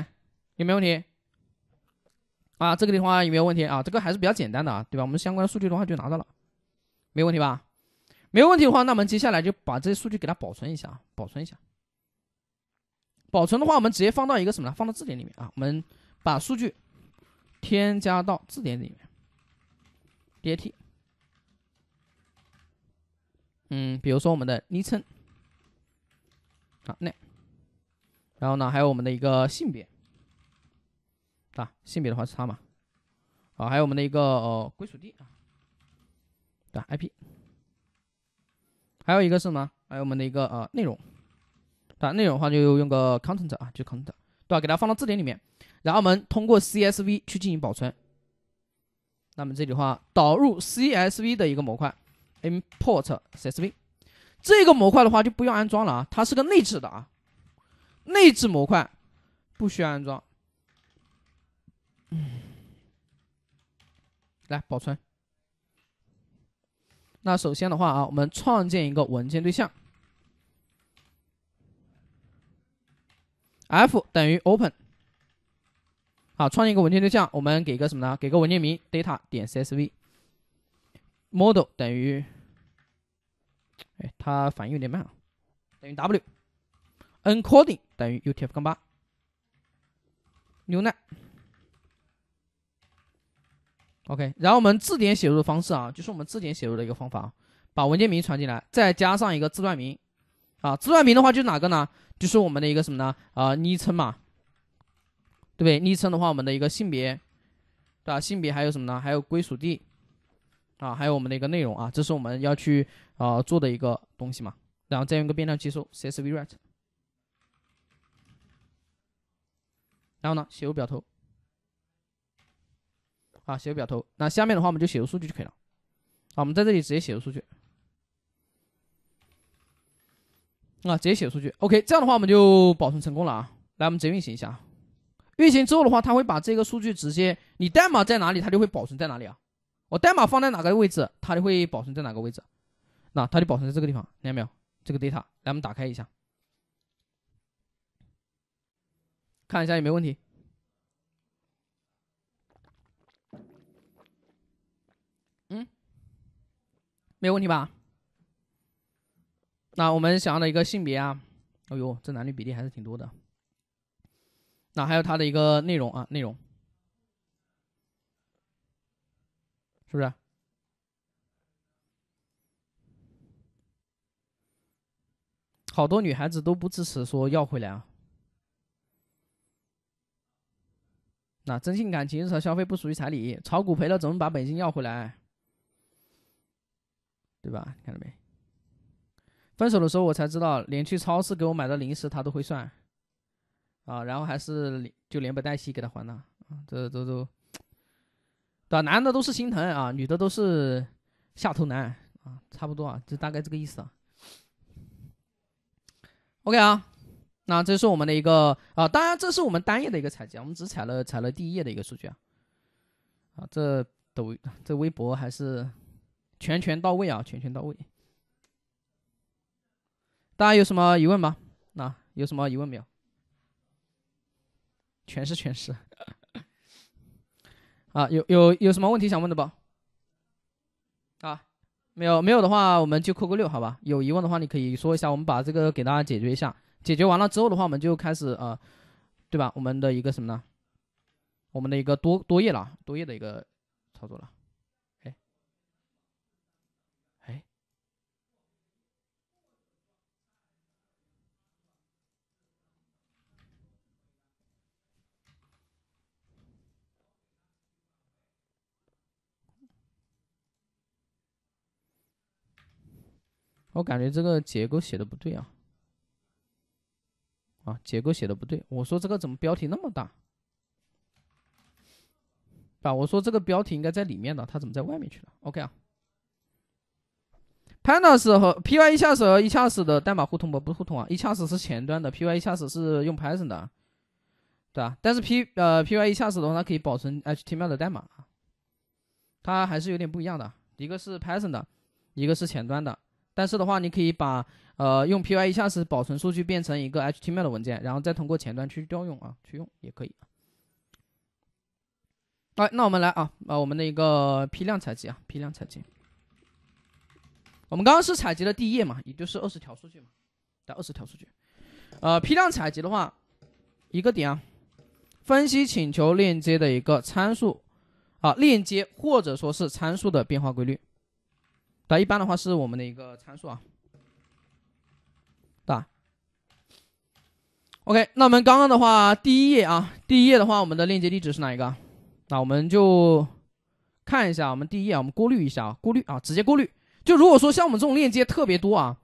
有没有问题？啊，这个地方有没有问题啊？这个还是比较简单的啊，对吧？我们相关的数据的话就拿到了。没问题吧？没问题的话，那我们接下来就把这些数据给它保存一下，保存一下。保存的话，我们直接放到一个什么呢？放到字典里面啊。我们把数据添加到字典里面。D A T。嗯，比如说我们的昵称，好那，然后呢，还有我们的一个性别，啊，性别的话是他嘛？啊，还有我们的一个归属地啊。对，IP，还有一个是什么？还有我们的一个呃内容，对，内容的话就用个 content 啊，就 content，对吧？给它放到字典里面，然后我们通过 CSV 去进行保存。那么这里的话，导入 CSV 的一个模块，import CSV，这个模块的话就不用安装了啊，它是个内置的啊，内置模块不需要安装。嗯，来保存。那首先的话啊，我们创建一个文件对象，f 等于 open。好，创建一个文件对象，我们给个什么呢？给个文件名 data 点 csv。model 等于哎，它反应有点慢啊。等于 w。encoding 等于 utf-8。八。e w i OK，然后我们字典写入的方式啊，就是我们字典写入的一个方法啊，把文件名传进来，再加上一个字段名啊，字段名的话就是哪个呢？就是我们的一个什么呢？啊，昵称嘛，对不对？昵称的话，我们的一个性别，对吧？性别还有什么呢？还有归属地啊，还有我们的一个内容啊，这是我们要去啊做的一个东西嘛。然后再用个变量接收 s v write，然后呢，写入表头。啊，写个表头，那下面的话我们就写个数据就可以了。好，我们在这里直接写个数据，啊，直接写数据。OK，这样的话我们就保存成功了啊。来，我们直接运行一下，运行之后的话，它会把这个数据直接，你代码在哪里，它就会保存在哪里啊。我代码放在哪个位置，它就会保存在哪个位置。那它就保存在这个地方，看见没有？这个 data，来我们打开一下，看一下有没有问题。没有问题吧？那我们想要的一个性别啊，哎呦，这男女比例还是挺多的。那还有它的一个内容啊，内容是不是？好多女孩子都不支持说要回来啊。那真性感情和消费不属于彩礼，炒股赔了怎么把本金要回来？对吧？你看到没？分手的时候我才知道，连去超市给我买的零食他都会算啊，然后还是连就连本带息给他还了啊，这都都，对吧？男的都是心疼啊，女的都是下头男啊，差不多啊，就大概这个意思啊。OK 啊，那这是我们的一个啊，当然这是我们单页的一个采集，我们只采了采了第一页的一个数据啊，啊，这抖这微博还是。全权到位啊，全权到位。大家有什么疑问吗？那有什么疑问没有？全是全是。啊，有有有什么问题想问的不？啊，没有没有的话，我们就扣个六好吧。有疑问的话，你可以说一下，我们把这个给大家解决一下。解决完了之后的话，我们就开始呃，对吧？我们的一个什么呢？我们的一个多多页了，多页的一个操作了。我感觉这个结构写的不对啊！啊，结构写的不对。我说这个怎么标题那么大？啊，我说这个标题应该在里面的，它怎么在外面去了？OK 啊。Pandas 和 p y e c a r t s e s 的代码互通不？不互通啊 e c h a r s 是前端的 p y e c a t 是用 Python 的，对吧？但是 P 呃 p y e c a t 的话，它可以保存 HTML 的代码它还是有点不一样的，一个是 Python 的，一个是前端的。但是的话，你可以把呃用 Py 一下子保存数据变成一个 HTML 的文件，然后再通过前端去调用啊，去用也可以。好，那我们来啊，把我们的一个批量采集啊，批量采集。我们刚刚是采集了第一页嘛，也就是二十条数据嘛，到二十条数据。呃，批量采集的话，一个点啊，分析请求链接的一个参数啊，链接或者说是参数的变化规律。那一般的话是我们的一个参数啊，对吧？OK，那我们刚刚的话，第一页啊，第一页的话，我们的链接地址是哪一个？那我们就看一下我们第一页，我们过滤一下啊，过滤啊，直接过滤。就如果说像我们这种链接特别多啊，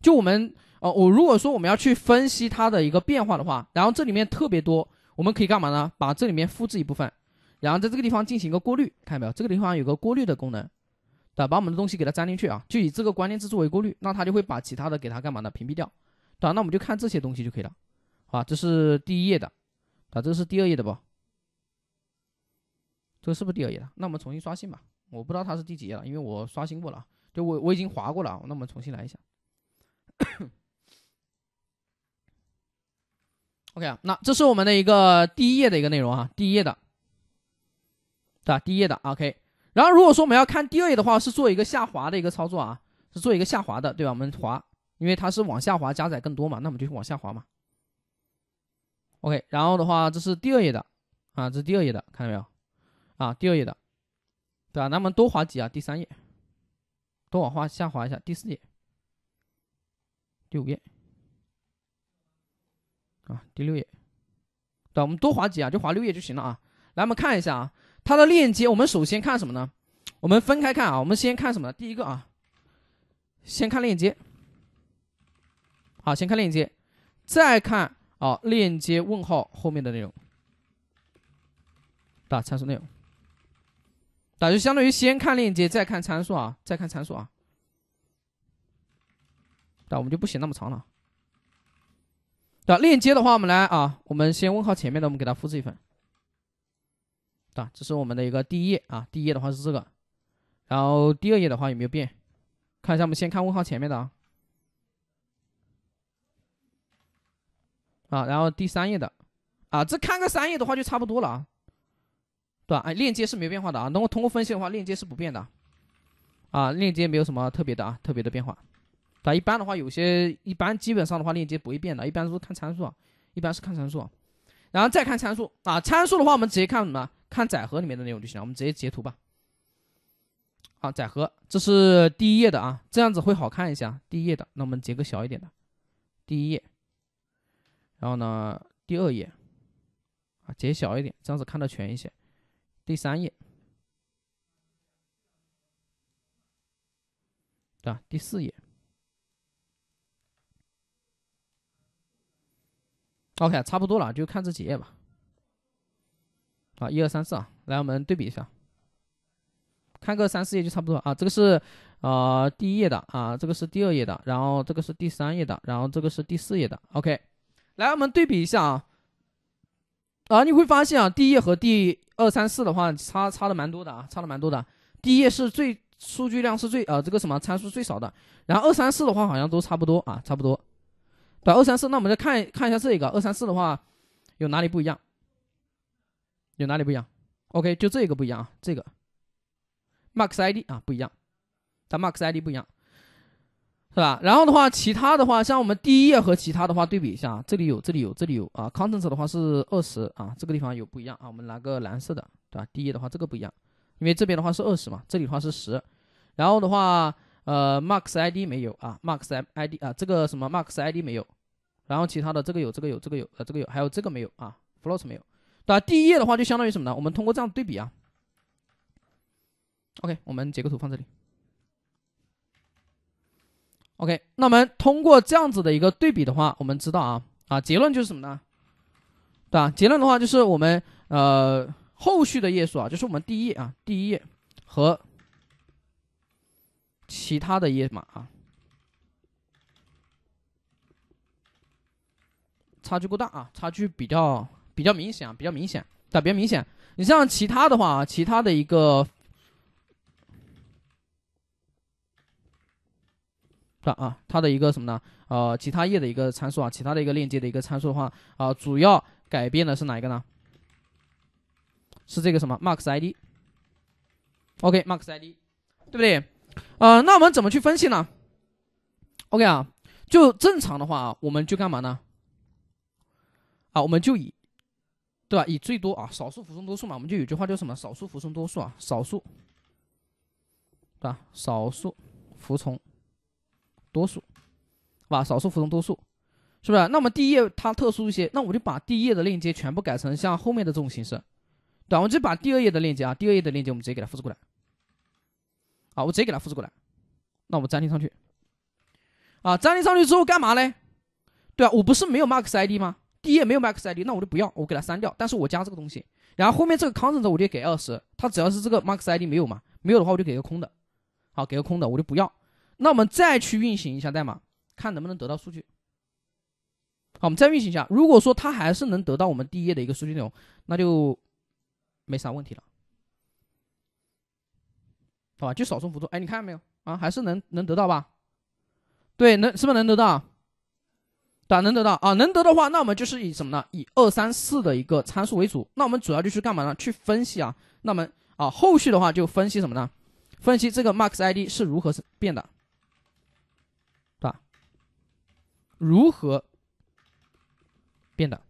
就我们呃，我如果说我们要去分析它的一个变化的话，然后这里面特别多，我们可以干嘛呢？把这里面复制一部分，然后在这个地方进行一个过滤，看到没有？这个地方有个过滤的功能。对，把我们的东西给它粘进去啊，就以这个关键字作为过滤，那它就会把其他的给它干嘛呢？屏蔽掉，对吧？那我们就看这些东西就可以了，好吧？这是第一页的，啊，这个是第二页的不？这是不是第二页的？那我们重新刷新吧，我不知道它是第几页了，因为我刷新过了啊，就我我已经划过了啊，那我们重新来一下。OK 啊，那这是我们的一个第一页的一个内容啊，第一页的，对吧？第一页的，OK。然后，如果说我们要看第二页的话，是做一个下滑的一个操作啊，是做一个下滑的，对吧？我们滑，因为它是往下滑加载更多嘛，那我们就往下滑嘛。OK，然后的话，这是第二页的啊，这是第二页的，看到没有？啊，第二页的，对吧？那么多滑几啊？第三页，多往下滑，下滑一下。第四页，第五页，啊，第六页，对，我们多滑几啊，就滑六页就行了啊。来，我们看一下啊。它的链接，我们首先看什么呢？我们分开看啊，我们先看什么？第一个啊，先看链接。好，先看链接，再看啊，链接问号后面的内容，打参数内容，打就相当于先看链接，再看参数啊，再看参数啊。那我们就不写那么长了，对链接的话，我们来啊，我们先问号前面的，我们给它复制一份。对吧？这是我们的一个第一页啊。第一页的话是这个，然后第二页的话有没有变？看一下，我们先看问号前面的啊。啊，然后第三页的啊，这看个三页的话就差不多了啊。对吧？哎，链接是没有变化的啊。那么通过分析的话，链接是不变的啊，链接没有什么特别的啊，特别的变化。对，一般的话有些一般基本上的话链接不会变的，一般都是看参数，啊，一般是看参数，然后再看参数啊。参数的话我们直接看什么？看载荷里面的内容就行了，我们直接截图吧。好，载荷这是第一页的啊，这样子会好看一些。第一页的，那我们截个小一点的，第一页。然后呢，第二页啊，截小一点，这样子看的全一些。第三页啊，第四页。OK，差不多了，就看这几页吧。啊，一二三四啊，来我们对比一下，看个三四页就差不多啊。这个是呃第一页的啊，这个是第二页的，然后这个是第三页的，然后这个是第四页的。OK，来我们对比一下啊，啊你会发现啊，第一页和第二三四的话差差的蛮多的啊，差的蛮多的。第一页是最数据量是最呃这个什么参数最少的，然后二三四的话好像都差不多啊，差不多。对，二三四，那我们再看看一下这个二三四的话有哪里不一样。有哪里不一样？OK，就这个不一样啊，这个 max ID 啊不一样，它 max ID 不一样，是吧？然后的话，其他的话，像我们第一页和其他的话对比一下，这里有，这里有，这里有啊，content s 的话是二十啊，这个地方有不一样啊，我们拿个蓝色的，对吧？第一页的话，这个不一样，因为这边的话是二十嘛，这里的话是十，然后的话，呃，max ID 没有啊，max ID 啊，这个什么 max ID 没有，然后其他的这个有，这个有，这个有，呃，这个有，还有这个没有啊 f l o a t 没有。对吧？第一页的话，就相当于什么呢？我们通过这样对比啊，OK，我们截个图放这里。OK，那么通过这样子的一个对比的话，我们知道啊，啊，结论就是什么呢？对吧？结论的话就是我们呃，后续的页数啊，就是我们第一页啊，第一页和其他的页码啊，差距过大啊，差距比较。比较明显，啊，比较明显，咋比较明显？你像其他的话，其他的一个，对啊，它的一个什么呢？呃，其他页的一个参数啊，其他的一个链接的一个参数的话，啊，主要改变的是哪一个呢？是这个什么？max ID。OK，max ID，对不对？呃，那我们怎么去分析呢？OK 啊，就正常的话，我们就干嘛呢？啊，我们就以对吧？以最多啊，少数服从多数嘛，我们就有句话叫什么？少数服从多数啊，少数，对吧？少数服从多数，吧？少数服从多数，是不是？那我们第一页它特殊一些，那我就把第一页的链接全部改成像后面的这种形式。短文就把第二页的链接啊，第二页的链接我们直接给它复制过来。好，我直接给它复制过来，那我们粘贴上去。啊，粘贴上去之后干嘛嘞？对啊，我不是没有 m a x ID 吗？第一页没有 max id，那我就不要，我给它删掉。但是我加这个东西，然后后面这个 c o n t e t 我就给二十。它只要是这个 max id 没有嘛，没有的话我就给个空的。好，给个空的，我就不要。那我们再去运行一下代码，看能不能得到数据。好，我们再运行一下。如果说它还是能得到我们第一页的一个数据内容，那就没啥问题了。好吧，就少数辅助。哎，你看没有啊？还是能能得到吧？对，能，是不是能得到？咋能得到啊？能得的话，那我们就是以什么呢？以二三四的一个参数为主。那我们主要就是干嘛呢？去分析啊。那么啊，后续的话就分析什么呢？分析这个 Max ID 是如何变的，对吧？如何变的？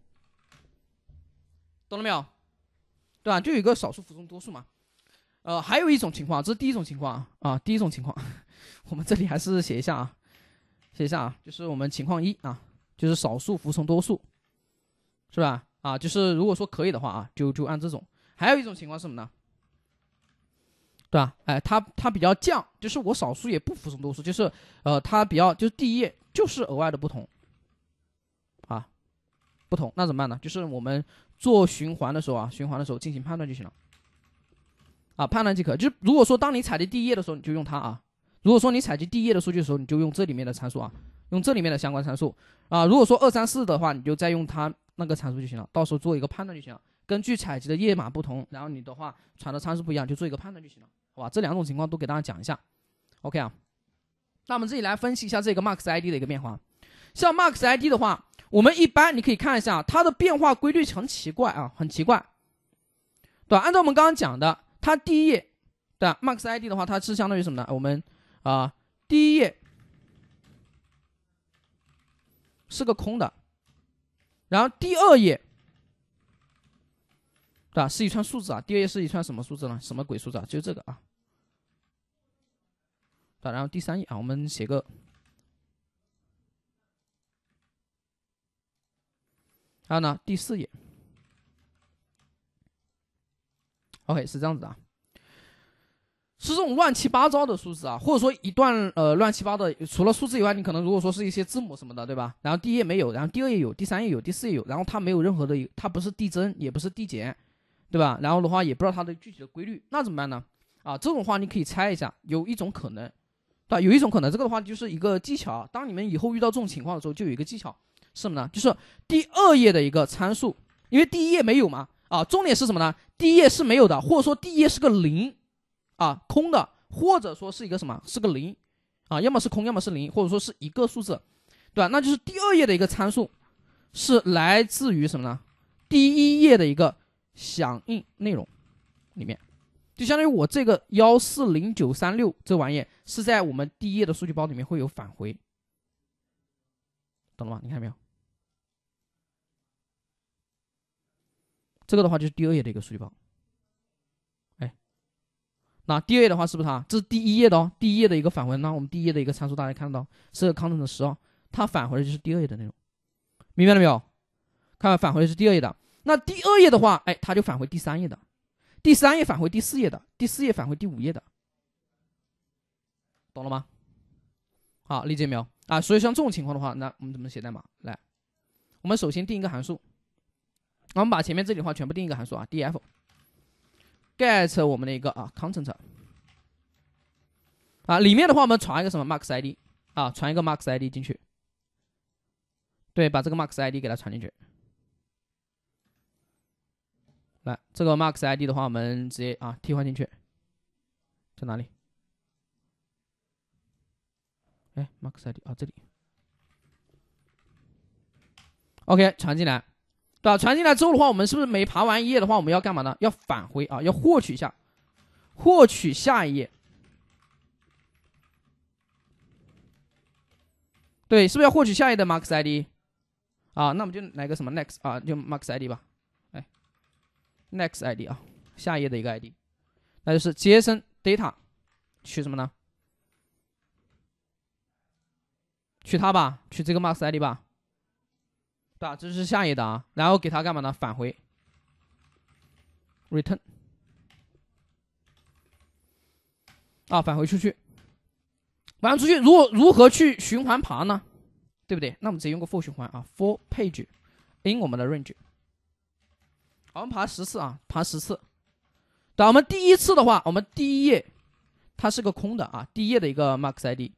懂了没有？对吧？就有一个少数服从多数嘛。呃，还有一种情况，这是第一种情况啊啊，第一种情况，我们这里还是写一下啊，写一下啊，就是我们情况一啊。就是少数服从多数，是吧？啊，就是如果说可以的话啊，就就按这种。还有一种情况是什么呢？对吧？哎，他他比较犟，就是我少数也不服从多数，就是呃，他比较就是第一页就是额外的不同，啊，不同，那怎么办呢？就是我们做循环的时候啊，循环的时候进行判断就行了，啊，判断即可。就是如果说当你采集第一页的时候，你就用它啊；如果说你采集第一页的数据的时候，你就用这里面的参数啊。用这里面的相关参数啊，如果说二三四的话，你就再用它那个参数就行了，到时候做一个判断就行了。根据采集的页码不同，然后你的话传的参数不一样，就做一个判断就行了，好吧？这两种情况都给大家讲一下。OK 啊，那我们这里来分析一下这个 Max ID 的一个变化。像 Max ID 的话，我们一般你可以看一下它的变化规律很奇怪啊，很奇怪，对吧？按照我们刚刚讲的，它第一页的 Max ID 的话，它是相当于什么呢？我们啊，第一页。是个空的，然后第二页啊是一串数字啊，第二页是一串什么数字呢？什么鬼数字啊？就这个啊，啊，然后第三页啊，我们写个，还有呢，第四页，OK 是这样子啊。是这种乱七八糟的数字啊，或者说一段呃乱七八的，除了数字以外，你可能如果说是一些字母什么的，对吧？然后第一页没有，然后第二页有，第三页有，第四页有，然后它没有任何的，它不是递增，也不是递减，对吧？然后的话也不知道它的具体的规律，那怎么办呢？啊，这种话你可以猜一下，有一种可能，对吧？有一种可能，这个的话就是一个技巧，当你们以后遇到这种情况的时候，就有一个技巧是什么呢？就是第二页的一个参数，因为第一页没有嘛，啊，重点是什么呢？第一页是没有的，或者说第一页是个零。啊，空的，或者说是一个什么，是个零，啊，要么是空，要么是零，或者说是一个数字，对吧？那就是第二页的一个参数，是来自于什么呢？第一页的一个响应内容里面，就相当于我这个幺四零九三六这玩意是在我们第一页的数据包里面会有返回，懂了吗？你看没有？这个的话就是第二页的一个数据包。那第二页的话是不是它？这是第一页的哦，第一页的一个返回。那我们第一页的一个参数大家看得到，是 content 十哦，它返回的就是第二页的内容，明白了没有？看返回的是第二页的。那第二页的话，哎，它就返回第三页的，第三页返回第四页的，第四页返回第五页的，懂了吗？好，理解没有啊？所以像这种情况的话，那我们怎么写代码？来，我们首先定一个函数，我们把前面这里的话全部定一个函数啊，df。get 我们的一个啊 content 啊里面的话，我们传一个什么 max id 啊，传一个 max id 进去。对，把这个 max id 给它传进去。来，这个 max id 的话，我们直接啊替换进去，在哪里？哎，max id 啊这里。OK，传进来。对吧？传进来之后的话，我们是不是每爬完一页的话，我们要干嘛呢？要返回啊，要获取一下，获取下一页。对，是不是要获取下一页的 m a x id？啊，那我们就来个什么 next 啊，就 m a x id 吧。哎，next id 啊，下一页的一个 id，那就是 json data 取什么呢？取它吧，取这个 m a x id 吧。对吧？这是下一档，然后给它干嘛呢？返回，return，啊，返回出去，返回出去。如果如何去循环爬呢？对不对？那我们直接用个 for 循环啊，for page in 我们的 range，我们爬十次啊，爬十次。对，我们第一次的话，我们第一页它是个空的啊，第一页的一个 max_id。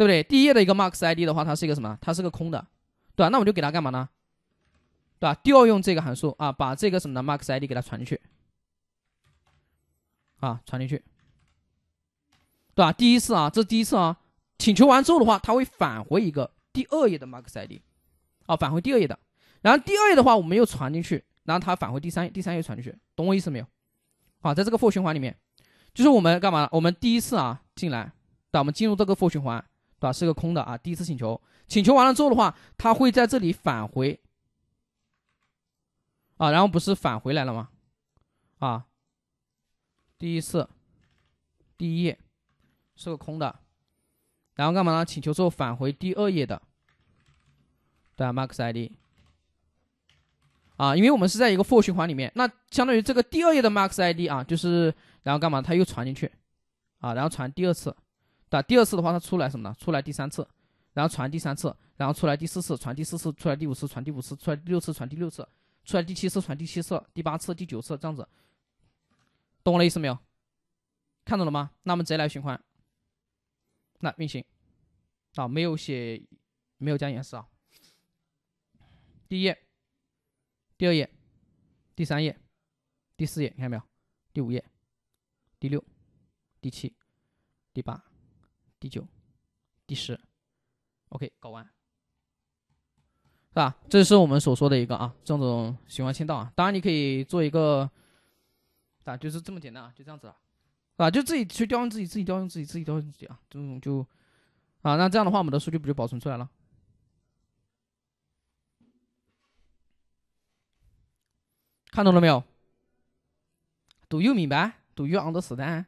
对不对？第一页的一个 max id 的话，它是一个什么？它是个空的，对吧？那我就给它干嘛呢？对吧？调用这个函数啊，把这个什么的 max id 给它传进去，啊，传进去，对吧？第一次啊，这是第一次啊，请求完之后的话，它会返回一个第二页的 max id，啊，返回第二页的。然后第二页的话，我们又传进去，然后它返回第三页，第三页传进去，懂我意思没有？啊，在这个 for 循环里面，就是我们干嘛我们第一次啊进来，对吧？我们进入这个 for 循环。对吧？是个空的啊。第一次请求，请求完了之后的话，他会在这里返回，啊，然后不是返回来了吗？啊，第一次，第一页是个空的，然后干嘛呢？请求之后返回第二页的，对啊，max id，啊，因为我们是在一个 for 循环里面，那相当于这个第二页的 max id，啊，就是然后干嘛？它又传进去，啊，然后传第二次。那第二次的话，它出来什么呢？出来第三次，然后传第三次，然后出来第四次，传第四次，出来第五次，传第五次，出来第六次，传第六次，出来第七次，传第七次，第八次，第九次，这样子，懂我的意思没有？看懂了吗？那我们直接来循环，那运行，啊，没有写，没有加颜色啊。第一页，第二页，第三页，第四页，看到没有？第五页，第六，第七，第八。第九、第十，OK，搞完，是吧？这是我们所说的一个啊，这种循环签到啊。当然，你可以做一个，啊，就是这么简单啊，就这样子了，啊，就自己去调用自己，自己调用自己，自己调用自己啊，这种就啊，那这样的话，我们的数据不就保存出来了？看懂了没有？d o you 明白，d understand？o you